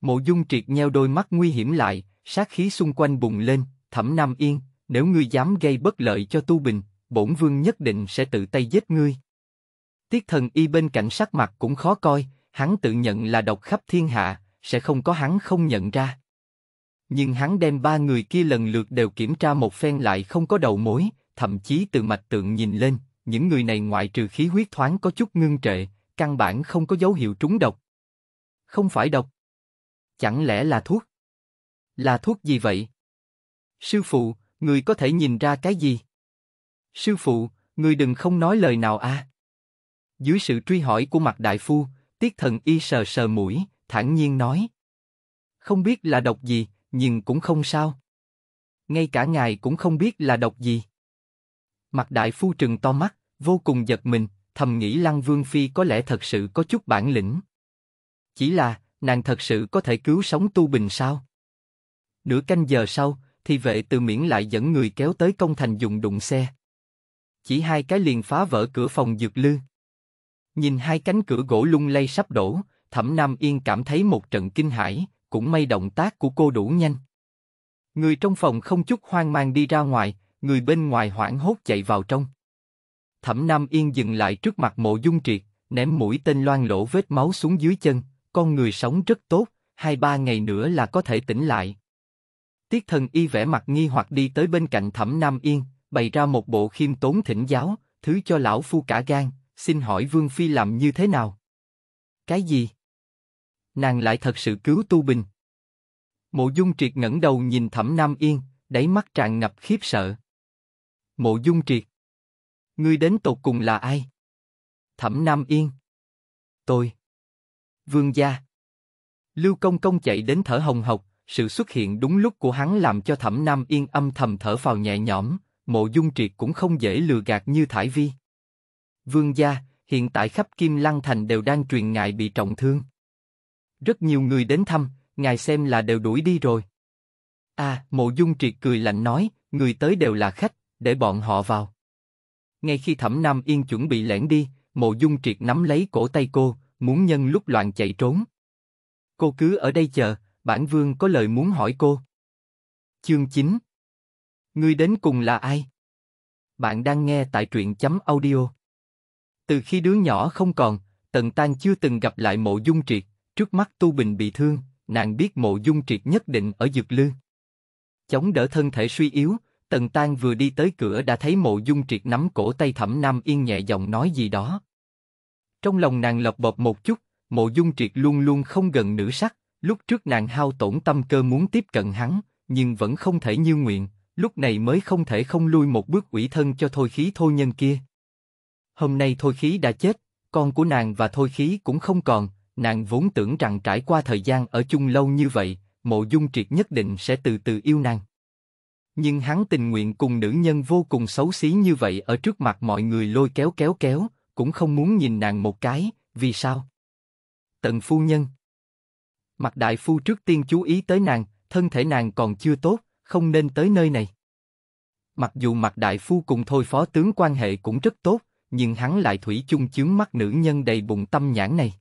Mộ dung triệt nheo đôi mắt nguy hiểm lại, sát khí xung quanh bùng lên, thẩm nam yên, nếu ngươi dám gây bất lợi cho tu bình, bổn vương nhất định sẽ tự tay giết ngươi. Tiết thần y bên cạnh sắc mặt cũng khó coi, hắn tự nhận là độc khắp thiên hạ, sẽ không có hắn không nhận ra. Nhưng hắn đem ba người kia lần lượt đều kiểm tra một phen lại không có đầu mối, thậm chí từ mạch tượng nhìn lên, những người này ngoại trừ khí huyết thoáng có chút ngưng trệ, căn bản không có dấu hiệu trúng độc. Không phải độc. Chẳng lẽ là thuốc? Là thuốc gì vậy? Sư phụ, người có thể nhìn ra cái gì? Sư phụ, người đừng không nói lời nào a. À. Dưới sự truy hỏi của mặt đại phu, tiết thần y sờ sờ mũi, thản nhiên nói. Không biết là độc gì, nhưng cũng không sao. Ngay cả ngài cũng không biết là độc gì. Mặt đại phu trừng to mắt, vô cùng giật mình, thầm nghĩ Lăng Vương Phi có lẽ thật sự có chút bản lĩnh. Chỉ là, nàng thật sự có thể cứu sống Tu Bình sao? Nửa canh giờ sau, thì vệ từ miễn lại dẫn người kéo tới công thành dùng đụng xe. Chỉ hai cái liền phá vỡ cửa phòng dược lư. Nhìn hai cánh cửa gỗ lung lay sắp đổ, Thẩm Nam Yên cảm thấy một trận kinh hãi, cũng may động tác của cô đủ nhanh. Người trong phòng không chút hoang mang đi ra ngoài, người bên ngoài hoảng hốt chạy vào trong. Thẩm Nam Yên dừng lại trước mặt mộ dung triệt, ném mũi tên loan lỗ vết máu xuống dưới chân, con người sống rất tốt, hai ba ngày nữa là có thể tỉnh lại. Tiết thần y vẽ mặt nghi hoặc đi tới bên cạnh thẩm Nam Yên, bày ra một bộ khiêm tốn thỉnh giáo, thứ cho lão phu cả gan, Xin hỏi Vương Phi làm như thế nào? Cái gì? Nàng lại thật sự cứu Tu Bình. Mộ Dung Triệt ngẩng đầu nhìn Thẩm Nam Yên, đáy mắt tràn ngập khiếp sợ. Mộ Dung Triệt, ngươi đến tột cùng là ai? Thẩm Nam Yên, tôi, Vương gia. Lưu Công Công chạy đến thở hồng hộc, sự xuất hiện đúng lúc của hắn làm cho Thẩm Nam Yên âm thầm thở vào nhẹ nhõm. Mộ Dung Triệt cũng không dễ lừa gạt như Thải Vi vương gia, hiện tại khắp Kim Lăng Thành đều đang truyền ngài bị trọng thương. Rất nhiều người đến thăm, ngài xem là đều đuổi đi rồi. À, mộ dung triệt cười lạnh nói, người tới đều là khách, để bọn họ vào. Ngay khi Thẩm Nam Yên chuẩn bị lẻn đi, mộ dung triệt nắm lấy cổ tay cô, muốn nhân lúc loạn chạy trốn. Cô cứ ở đây chờ, bản vương có lời muốn hỏi cô. Chương 9 Ngươi đến cùng là ai? Bạn đang nghe tại truyện chấm audio. Từ khi đứa nhỏ không còn, Tần Tan chưa từng gặp lại Mộ Dung Triệt. Trước mắt Tu Bình bị thương, nàng biết Mộ Dung Triệt nhất định ở Dược Lư. Chống đỡ thân thể suy yếu, Tần Tan vừa đi tới cửa đã thấy Mộ Dung Triệt nắm cổ tay Thẩm Nam Yên nhẹ giọng nói gì đó. Trong lòng nàng lập bập một chút, Mộ Dung Triệt luôn luôn không gần nữ sắc, lúc trước nàng hao tổn tâm cơ muốn tiếp cận hắn, nhưng vẫn không thể như nguyện, lúc này mới không thể không lui một bước ủy thân cho thôi khí thôi nhân kia. Hôm nay Thôi Khí đã chết, con của nàng và Thôi Khí cũng không còn, nàng vốn tưởng rằng trải qua thời gian ở chung lâu như vậy, mộ dung triệt nhất định sẽ từ từ yêu nàng. Nhưng hắn tình nguyện cùng nữ nhân vô cùng xấu xí như vậy ở trước mặt mọi người lôi kéo kéo kéo, cũng không muốn nhìn nàng một cái, vì sao? Tần phu nhân Mặt đại phu trước tiên chú ý tới nàng, thân thể nàng còn chưa tốt, không nên tới nơi này. Mặc dù mặt đại phu cùng thôi phó tướng quan hệ cũng rất tốt, nhưng hắn lại thủy chung chướng mắt nữ nhân đầy bụng tâm nhãn này.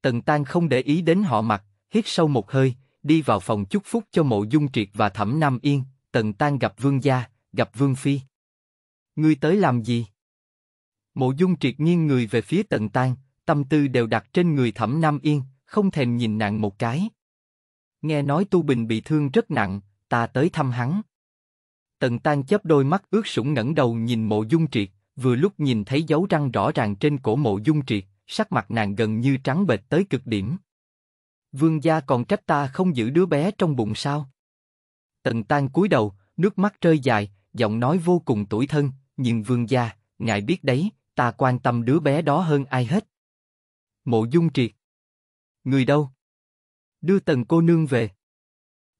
Tần Tan không để ý đến họ mặt, hít sâu một hơi, đi vào phòng chúc phúc cho Mộ Dung Triệt và Thẩm Nam Yên. Tần Tan gặp Vương gia, gặp Vương phi. Ngươi tới làm gì? Mộ Dung Triệt nghiêng người về phía Tần Tan, tâm tư đều đặt trên người Thẩm Nam Yên, không thèm nhìn nàng một cái. Nghe nói Tu Bình bị thương rất nặng, ta tới thăm hắn. Tần Tan chớp đôi mắt ướt sũng ngẩng đầu nhìn Mộ Dung Triệt, vừa lúc nhìn thấy dấu răng rõ ràng trên cổ mộ dung triệt, sắc mặt nàng gần như trắng bệch tới cực điểm. Vương gia còn trách ta không giữ đứa bé trong bụng sao? Tần Tan cúi đầu, nước mắt rơi dài, giọng nói vô cùng tủi thân, nhưng vương gia, ngài biết đấy, ta quan tâm đứa bé đó hơn ai hết. Mộ dung triệt. Người đâu? Đưa tần cô nương về.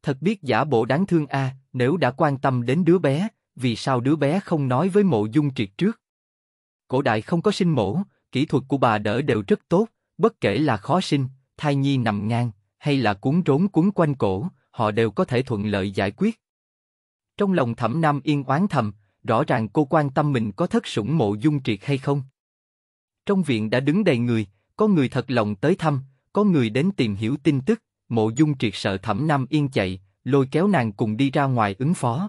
Thật biết giả bộ đáng thương a, nếu đã quan tâm đến đứa bé, vì sao đứa bé không nói với mộ dung triệt trước? cổ đại không có sinh mổ, kỹ thuật của bà đỡ đều rất tốt, bất kể là khó sinh, thai nhi nằm ngang, hay là cuốn rốn cuốn quanh cổ, họ đều có thể thuận lợi giải quyết. Trong lòng Thẩm Nam Yên oán thầm, rõ ràng cô quan tâm mình có thất sủng mộ dung triệt hay không. Trong viện đã đứng đầy người, có người thật lòng tới thăm, có người đến tìm hiểu tin tức, mộ dung triệt sợ Thẩm Nam Yên chạy, lôi kéo nàng cùng đi ra ngoài ứng phó.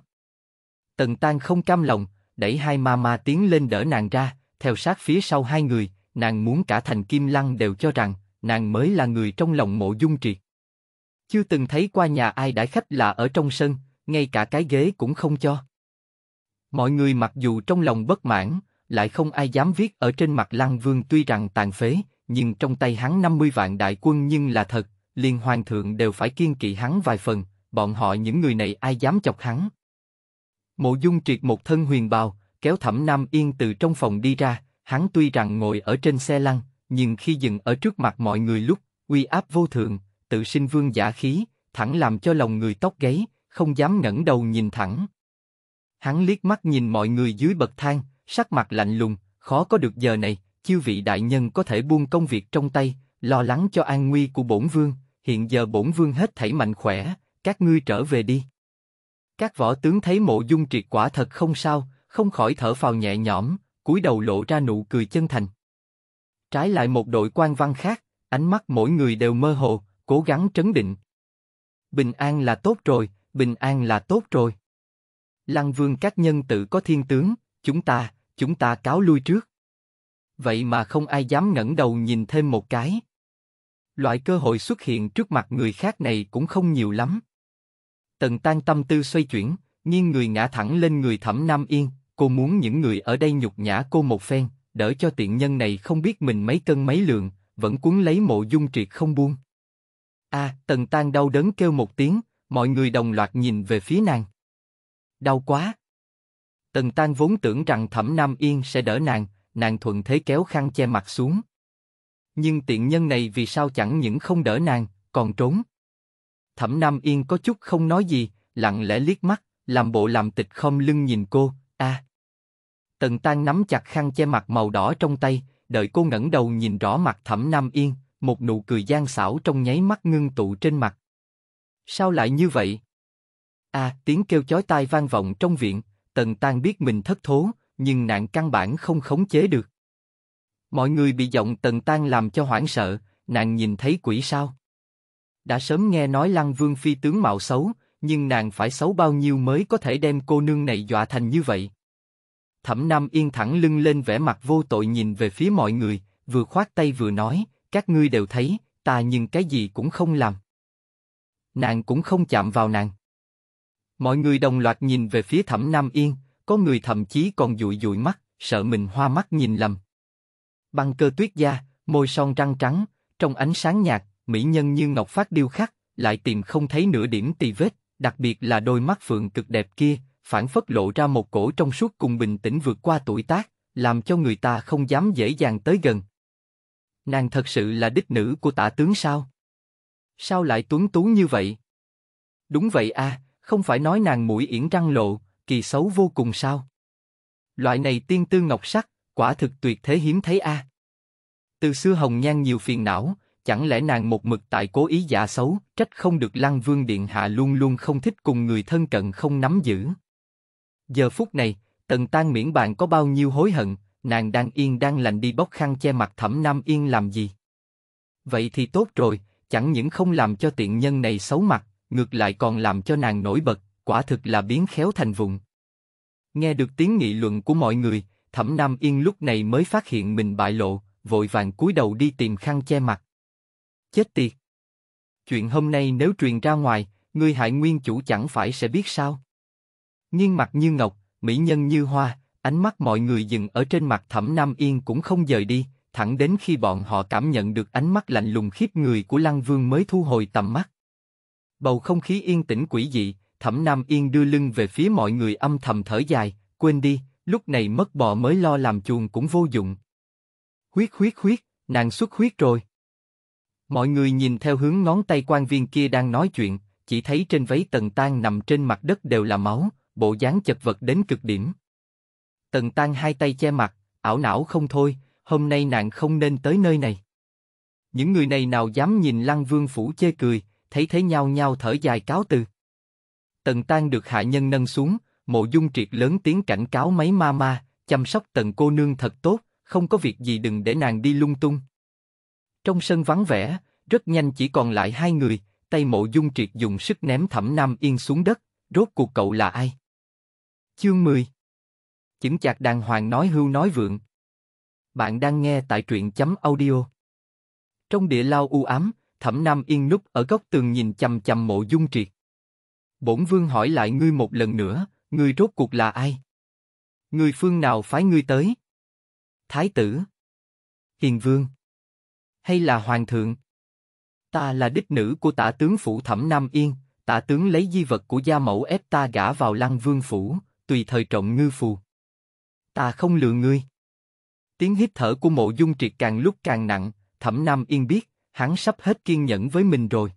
Tần Tan không cam lòng, đẩy hai ma ma tiến lên đỡ nàng ra, theo sát phía sau hai người, nàng muốn cả thành kim lăng đều cho rằng, nàng mới là người trong lòng mộ dung triệt. Chưa từng thấy qua nhà ai đãi khách là ở trong sân, ngay cả cái ghế cũng không cho. Mọi người mặc dù trong lòng bất mãn, lại không ai dám viết ở trên mặt lăng vương tuy rằng tàn phế, nhưng trong tay hắn 50 vạn đại quân nhưng là thật, liền hoàng thượng đều phải kiên kỵ hắn vài phần, bọn họ những người này ai dám chọc hắn. Mộ dung triệt một thân huyền bào, kéo Thẩm Nam Yên từ trong phòng đi ra, hắn tuy rằng ngồi ở trên xe lăn, nhưng khi dừng ở trước mặt mọi người lúc, uy áp vô thượng, tự sinh vương giả khí, thẳng làm cho lòng người tóc gáy, không dám ngẩng đầu nhìn thẳng. Hắn liếc mắt nhìn mọi người dưới bậc thang, sắc mặt lạnh lùng, khó có được giờ này, chư vị đại nhân có thể buông công việc trong tay, lo lắng cho an nguy của bổn vương, hiện giờ bổn vương hết thảy mạnh khỏe, các ngươi trở về đi. Các võ tướng thấy mộ dung triệt quả thật không sao, không khỏi thở phào nhẹ nhõm, cúi đầu lộ ra nụ cười chân thành. Trái lại một đội quan văn khác, ánh mắt mỗi người đều mơ hồ, cố gắng trấn định. Bình an là tốt rồi, bình an là tốt rồi. Lăng vương các nhân tự có thiên tướng, chúng ta, chúng ta cáo lui trước. Vậy mà không ai dám ngẩng đầu nhìn thêm một cái. Loại cơ hội xuất hiện trước mặt người khác này cũng không nhiều lắm. Tần Tan tâm tư xoay chuyển, nghiêng người ngã thẳng lên người Thẩm Nam Yên, cô muốn những người ở đây nhục nhã cô một phen, đỡ cho tiện nhân này không biết mình mấy cân mấy lượng, vẫn cuốn lấy mộ dung triệt không buông. A, à, tần tan đau đớn kêu một tiếng, mọi người đồng loạt nhìn về phía nàng. Đau quá! Tần tan vốn tưởng rằng thẩm Nam Yên sẽ đỡ nàng, nàng thuận thế kéo khăn che mặt xuống. Nhưng tiện nhân này vì sao chẳng những không đỡ nàng, còn trốn. Thẩm Nam Yên có chút không nói gì, lặng lẽ liếc mắt, làm bộ làm tịch không lưng nhìn cô, a Tần Tan nắm chặt khăn che mặt màu đỏ trong tay, đợi cô ngẩng đầu nhìn rõ mặt Thẩm Nam Yên, một nụ cười gian xảo trong nháy mắt ngưng tụ trên mặt. Sao lại như vậy? A, à, tiếng kêu chói tai vang vọng trong viện, Tần Tan biết mình thất thố, nhưng nạn căn bản không khống chế được. Mọi người bị giọng Tần Tan làm cho hoảng sợ, nàng nhìn thấy quỷ sao? Đã sớm nghe nói Lăng Vương Phi tướng mạo xấu, nhưng nàng phải xấu bao nhiêu mới có thể đem cô nương này dọa thành như vậy? Thẩm Nam Yên thẳng lưng lên vẻ mặt vô tội nhìn về phía mọi người, vừa khoát tay vừa nói, các ngươi đều thấy, ta nhưng cái gì cũng không làm. Nàng cũng không chạm vào nàng. Mọi người đồng loạt nhìn về phía Thẩm Nam Yên, có người thậm chí còn dụi dụi mắt, sợ mình hoa mắt nhìn lầm. Băng cơ tuyết da, môi son răng trắng, trong ánh sáng nhạt, mỹ nhân như ngọc phát điêu khắc, lại tìm không thấy nửa điểm tì vết đặc biệt là đôi mắt phượng cực đẹp kia, phản phất lộ ra một cổ trong suốt cùng bình tĩnh vượt qua tuổi tác, làm cho người ta không dám dễ dàng tới gần. Nàng thật sự là đích nữ của tả tướng sao? Sao lại tuấn tú như vậy? Đúng vậy a, à, không phải nói nàng mũi yển răng lộ, kỳ xấu vô cùng sao? Loại này tiên tư ngọc sắc, quả thực tuyệt thế hiếm thấy a. À. Từ xưa hồng nhan nhiều phiền não, chẳng lẽ nàng một mực tại cố ý giả xấu, trách không được Lăng Vương Điện Hạ luôn luôn không thích cùng người thân cận không nắm giữ. Giờ phút này, Tần Tan miễn bàn có bao nhiêu hối hận, nàng đang yên đang lành đi bóc khăn che mặt Thẩm Nam Yên làm gì? Vậy thì tốt rồi, chẳng những không làm cho tiện nhân này xấu mặt, ngược lại còn làm cho nàng nổi bật, quả thực là biến khéo thành vụng. Nghe được tiếng nghị luận của mọi người, Thẩm Nam Yên lúc này mới phát hiện mình bại lộ, vội vàng cúi đầu đi tìm khăn che mặt. Chết tiệt! Chuyện hôm nay nếu truyền ra ngoài, ngươi hại nguyên chủ chẳng phải sẽ biết sao? Nghiêng mặt như ngọc, mỹ nhân như hoa, ánh mắt mọi người dừng ở trên mặt thẩm nam yên cũng không rời đi, thẳng đến khi bọn họ cảm nhận được ánh mắt lạnh lùng khiếp người của lăng vương mới thu hồi tầm mắt. Bầu không khí yên tĩnh quỷ dị, thẩm nam yên đưa lưng về phía mọi người âm thầm thở dài, quên đi, lúc này mất bò mới lo làm chuồng cũng vô dụng. Huyết huyết huyết, nàng xuất huyết rồi. Mọi người nhìn theo hướng ngón tay quan viên kia đang nói chuyện, chỉ thấy trên váy Tần Tan nằm trên mặt đất đều là máu, bộ dáng chật vật đến cực điểm. Tần Tan hai tay che mặt, ảo não không thôi, hôm nay nàng không nên tới nơi này. Những người này nào dám nhìn Lăng Vương phủ chê cười, thấy thế nhau nhau thở dài cáo từ. Tần Tan được hạ nhân nâng xuống, Mộ Dung Triệt lớn tiếng cảnh cáo mấy ma ma, chăm sóc Tần cô nương thật tốt, không có việc gì đừng để nàng đi lung tung. Trong sân vắng vẻ, rất nhanh chỉ còn lại hai người, tay mộ dung triệt dùng sức ném thẩm Nam Yên xuống đất, rốt cuộc cậu là ai? Chương 10 Chững chạc đàng hoàng nói hưu nói vượng. Bạn đang nghe tại truyện chấm audio. Trong địa lao u ám, thẩm Nam Yên núp ở góc tường nhìn chầm chầm mộ dung triệt. Bổn vương hỏi lại ngươi một lần nữa, ngươi rốt cuộc là ai? Người phương nào phái ngươi tới? Thái tử Hiền vương hay là hoàng thượng? Ta là đích nữ của tả tướng phủ Thẩm Nam Yên, tả tướng lấy di vật của gia mẫu ép ta gả vào lăng vương phủ, tùy thời trọng ngư phù. Ta không lừa ngươi. Tiếng hít thở của mộ dung triệt càng lúc càng nặng, Thẩm Nam Yên biết, hắn sắp hết kiên nhẫn với mình rồi.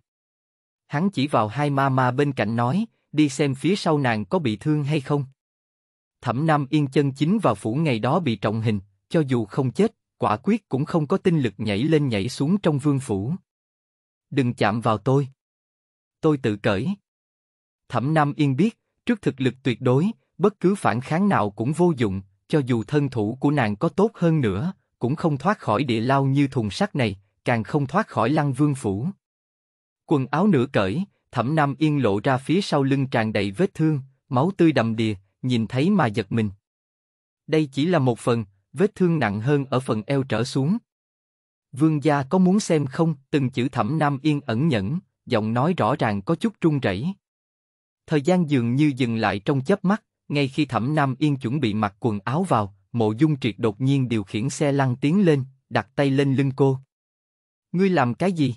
Hắn chỉ vào hai ma ma bên cạnh nói, đi xem phía sau nàng có bị thương hay không. Thẩm Nam Yên chân chính vào phủ ngày đó bị trọng hình, cho dù không chết, quả quyết cũng không có tinh lực nhảy lên nhảy xuống trong vương phủ. Đừng chạm vào tôi. Tôi tự cởi. Thẩm Nam Yên biết, trước thực lực tuyệt đối, bất cứ phản kháng nào cũng vô dụng, cho dù thân thủ của nàng có tốt hơn nữa, cũng không thoát khỏi địa lao như thùng sắt này, càng không thoát khỏi lăng vương phủ. Quần áo nửa cởi, Thẩm Nam Yên lộ ra phía sau lưng tràn đầy vết thương, máu tươi đầm đìa, nhìn thấy mà giật mình. Đây chỉ là một phần, vết thương nặng hơn ở phần eo trở xuống. Vương gia có muốn xem không? Từng chữ Thẩm Nam Yên ẩn nhẫn, giọng nói rõ ràng có chút run rẩy. Thời gian dường như dừng lại trong chớp mắt, ngay khi Thẩm Nam Yên chuẩn bị mặc quần áo vào, Mộ Dung Triệt đột nhiên điều khiển xe lăn tiến lên, đặt tay lên lưng cô. Ngươi làm cái gì?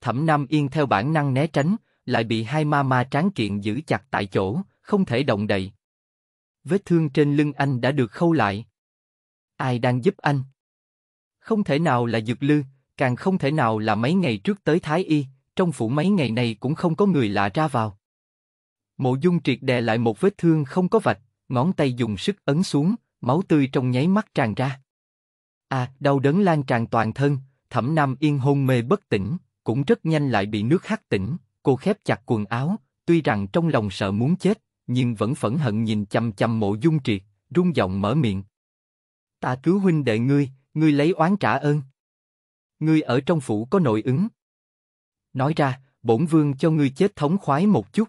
Thẩm Nam Yên theo bản năng né tránh, lại bị hai ma ma tráng kiện giữ chặt tại chỗ, không thể động đậy. Vết thương trên lưng anh đã được khâu lại. Ai đang giúp anh? Không thể nào là Dược Lư, càng không thể nào là mấy ngày trước tới Thái Y, trong phủ mấy ngày này cũng không có người lạ ra vào. Mộ dung triệt đè lại một vết thương không có vạch, ngón tay dùng sức ấn xuống, máu tươi trong nháy mắt tràn ra. À, đau đớn lan tràn toàn thân, thẩm nam yên hôn mê bất tỉnh, cũng rất nhanh lại bị nước hắt tỉnh, cô khép chặt quần áo, tuy rằng trong lòng sợ muốn chết, nhưng vẫn phẫn hận nhìn chăm chăm mộ dung triệt, run giọng mở miệng. Ta cứu huynh đệ ngươi, ngươi lấy oán trả ơn. Ngươi ở trong phủ có nội ứng. Nói ra, bổn vương cho ngươi chết thống khoái một chút.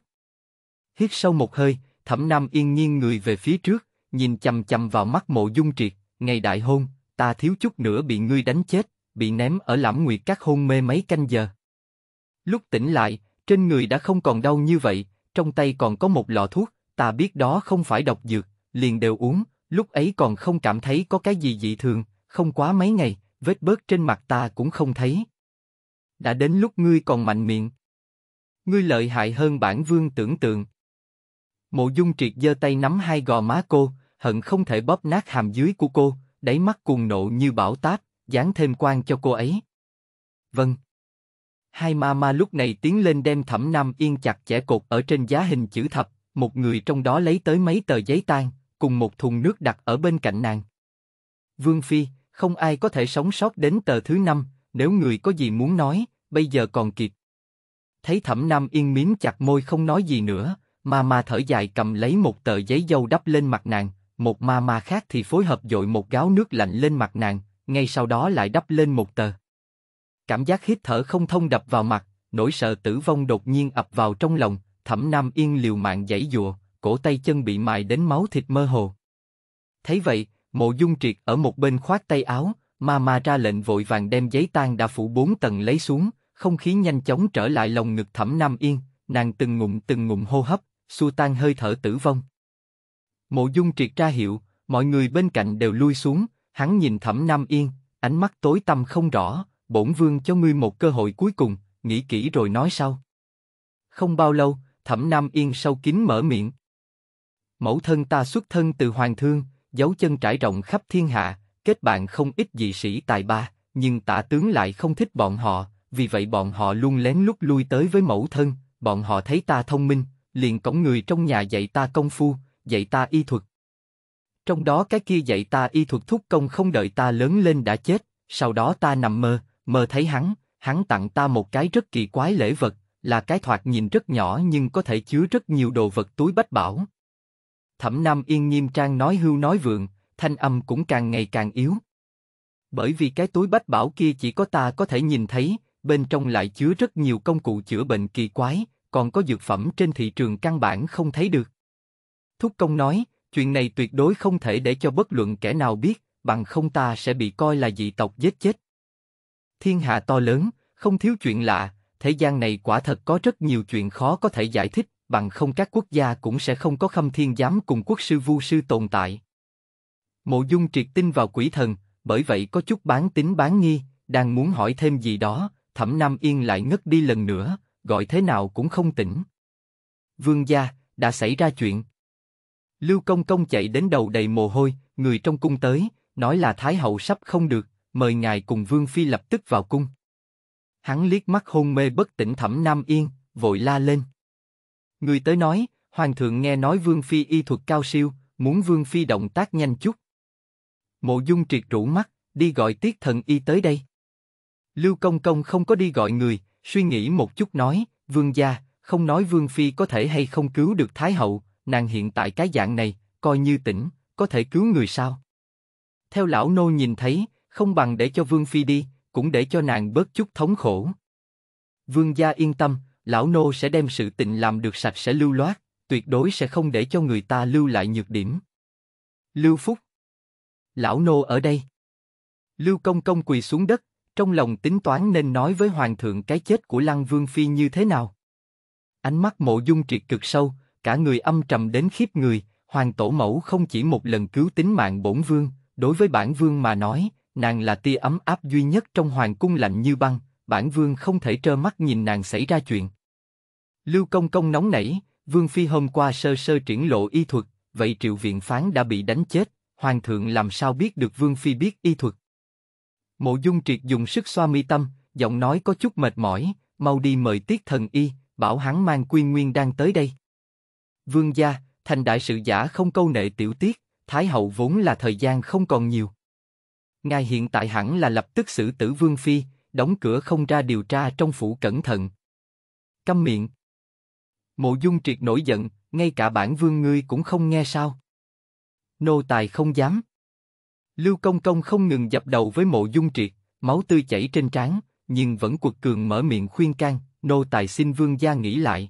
Hít sâu một hơi, Thẩm Nam yên nhiên người về phía trước, nhìn chầm chầm vào mắt mộ dung triệt, ngày đại hôn, ta thiếu chút nữa bị ngươi đánh chết, bị ném ở lãm nguyệt các hôn mê mấy canh giờ. Lúc tỉnh lại, trên người đã không còn đau như vậy, trong tay còn có một lọ thuốc, ta biết đó không phải độc dược, liền đều uống, Lúc ấy còn không cảm thấy có cái gì dị thường, không quá mấy ngày, vết bớt trên mặt ta cũng không thấy. Đã đến lúc ngươi còn mạnh miệng. Ngươi lợi hại hơn bản vương tưởng tượng. Mộ dung triệt giơ tay nắm hai gò má cô, hận không thể bóp nát hàm dưới của cô, đáy mắt cuồng nộ như bão táp, dán thêm quan cho cô ấy. Vâng. Hai ma ma lúc này tiến lên đem thẩm nam yên chặt chẽ cột ở trên giá hình chữ thập, một người trong đó lấy tới mấy tờ giấy tang cùng một thùng nước đặt ở bên cạnh nàng. Vương Phi, không ai có thể sống sót đến tờ thứ năm, nếu người có gì muốn nói, bây giờ còn kịp. Thấy Thẩm Nam Yên miếm chặt môi không nói gì nữa, ma ma thở dài cầm lấy một tờ giấy dâu đắp lên mặt nàng, một ma ma khác thì phối hợp dội một gáo nước lạnh lên mặt nàng, ngay sau đó lại đắp lên một tờ. Cảm giác hít thở không thông đập vào mặt, nỗi sợ tử vong đột nhiên ập vào trong lòng, Thẩm Nam Yên liều mạng dãy dụa, cổ tay chân bị mài đến máu thịt mơ hồ. Thấy vậy, mộ dung triệt ở một bên khoát tay áo, ma ma ra lệnh vội vàng đem giấy tang đã phủ bốn tầng lấy xuống, không khí nhanh chóng trở lại lòng ngực thẩm nam yên, nàng từng ngụm từng ngụm hô hấp, xua tan hơi thở tử vong. Mộ dung triệt ra hiệu, mọi người bên cạnh đều lui xuống, hắn nhìn thẩm nam yên, ánh mắt tối tăm không rõ, bổn vương cho ngươi một cơ hội cuối cùng, nghĩ kỹ rồi nói sau. Không bao lâu, thẩm nam yên sâu kín mở miệng, Mẫu thân ta xuất thân từ hoàng thương, dấu chân trải rộng khắp thiên hạ, kết bạn không ít dị sĩ tài ba, nhưng tả tướng lại không thích bọn họ, vì vậy bọn họ luôn lén lút lui tới với mẫu thân, bọn họ thấy ta thông minh, liền cổng người trong nhà dạy ta công phu, dạy ta y thuật. Trong đó cái kia dạy ta y thuật thúc công không đợi ta lớn lên đã chết, sau đó ta nằm mơ, mơ thấy hắn, hắn tặng ta một cái rất kỳ quái lễ vật, là cái thoạt nhìn rất nhỏ nhưng có thể chứa rất nhiều đồ vật túi bách bảo. Thẩm Nam Yên nghiêm trang nói hưu nói vượng, thanh âm cũng càng ngày càng yếu. Bởi vì cái túi bách bảo kia chỉ có ta có thể nhìn thấy, bên trong lại chứa rất nhiều công cụ chữa bệnh kỳ quái, còn có dược phẩm trên thị trường căn bản không thấy được. Thúc Công nói, chuyện này tuyệt đối không thể để cho bất luận kẻ nào biết, bằng không ta sẽ bị coi là dị tộc giết chết. Thiên hạ to lớn, không thiếu chuyện lạ, thế gian này quả thật có rất nhiều chuyện khó có thể giải thích, bằng không các quốc gia cũng sẽ không có khâm thiên giám cùng quốc sư vu sư tồn tại. Mộ Dung triệt tin vào quỷ thần, bởi vậy có chút bán tính bán nghi, đang muốn hỏi thêm gì đó, Thẩm Nam Yên lại ngất đi lần nữa, gọi thế nào cũng không tỉnh. Vương gia, đã xảy ra chuyện. Lưu Công Công chạy đến đầu đầy mồ hôi, người trong cung tới, nói là Thái Hậu sắp không được, mời ngài cùng Vương Phi lập tức vào cung. Hắn liếc mắt hôn mê bất tỉnh Thẩm Nam Yên, vội la lên. Người tới nói, hoàng thượng nghe nói vương phi y thuật cao siêu, muốn vương phi động tác nhanh chút. Mộ dung triệt rũ mắt, đi gọi tiết thần y tới đây. Lưu Công Công không có đi gọi người, suy nghĩ một chút nói, vương gia, không nói vương phi có thể hay không cứu được thái hậu, nàng hiện tại cái dạng này, coi như tỉnh, có thể cứu người sao? Theo lão nô nhìn thấy, không bằng để cho vương phi đi, cũng để cho nàng bớt chút thống khổ. Vương gia yên tâm, lão nô sẽ đem sự tình làm được sạch sẽ lưu loát, tuyệt đối sẽ không để cho người ta lưu lại nhược điểm. Lưu Phúc Lão nô ở đây. Lưu Công Công quỳ xuống đất, trong lòng tính toán nên nói với Hoàng thượng cái chết của Lăng Vương Phi như thế nào. Ánh mắt mộ dung triệt cực sâu, cả người âm trầm đến khiếp người, Hoàng Tổ Mẫu không chỉ một lần cứu tính mạng bổn vương, đối với bản vương mà nói, nàng là tia ấm áp duy nhất trong hoàng cung lạnh như băng, bản vương không thể trơ mắt nhìn nàng xảy ra chuyện. Lưu Công Công nóng nảy, Vương Phi hôm qua sơ sơ triển lộ y thuật, vậy triệu viện phán đã bị đánh chết, Hoàng thượng làm sao biết được Vương Phi biết y thuật. Mộ Dung Triệt dùng sức xoa mi tâm, giọng nói có chút mệt mỏi, mau đi mời tiết thần y, bảo hắn mang quy nguyên đang tới đây. Vương gia, thành đại sự giả không câu nệ tiểu tiết, Thái hậu vốn là thời gian không còn nhiều. Ngài hiện tại hẳn là lập tức xử tử Vương Phi, đóng cửa không ra điều tra trong phủ cẩn thận. Câm miệng, Mộ Dung Triệt nổi giận, ngay cả bản vương ngươi cũng không nghe sao? Nô tài không dám. Lưu Công Công không ngừng dập đầu với Mộ Dung Triệt, máu tươi chảy trên trán, nhưng vẫn cuột cường mở miệng khuyên can, nô tài xin vương gia nghĩ lại.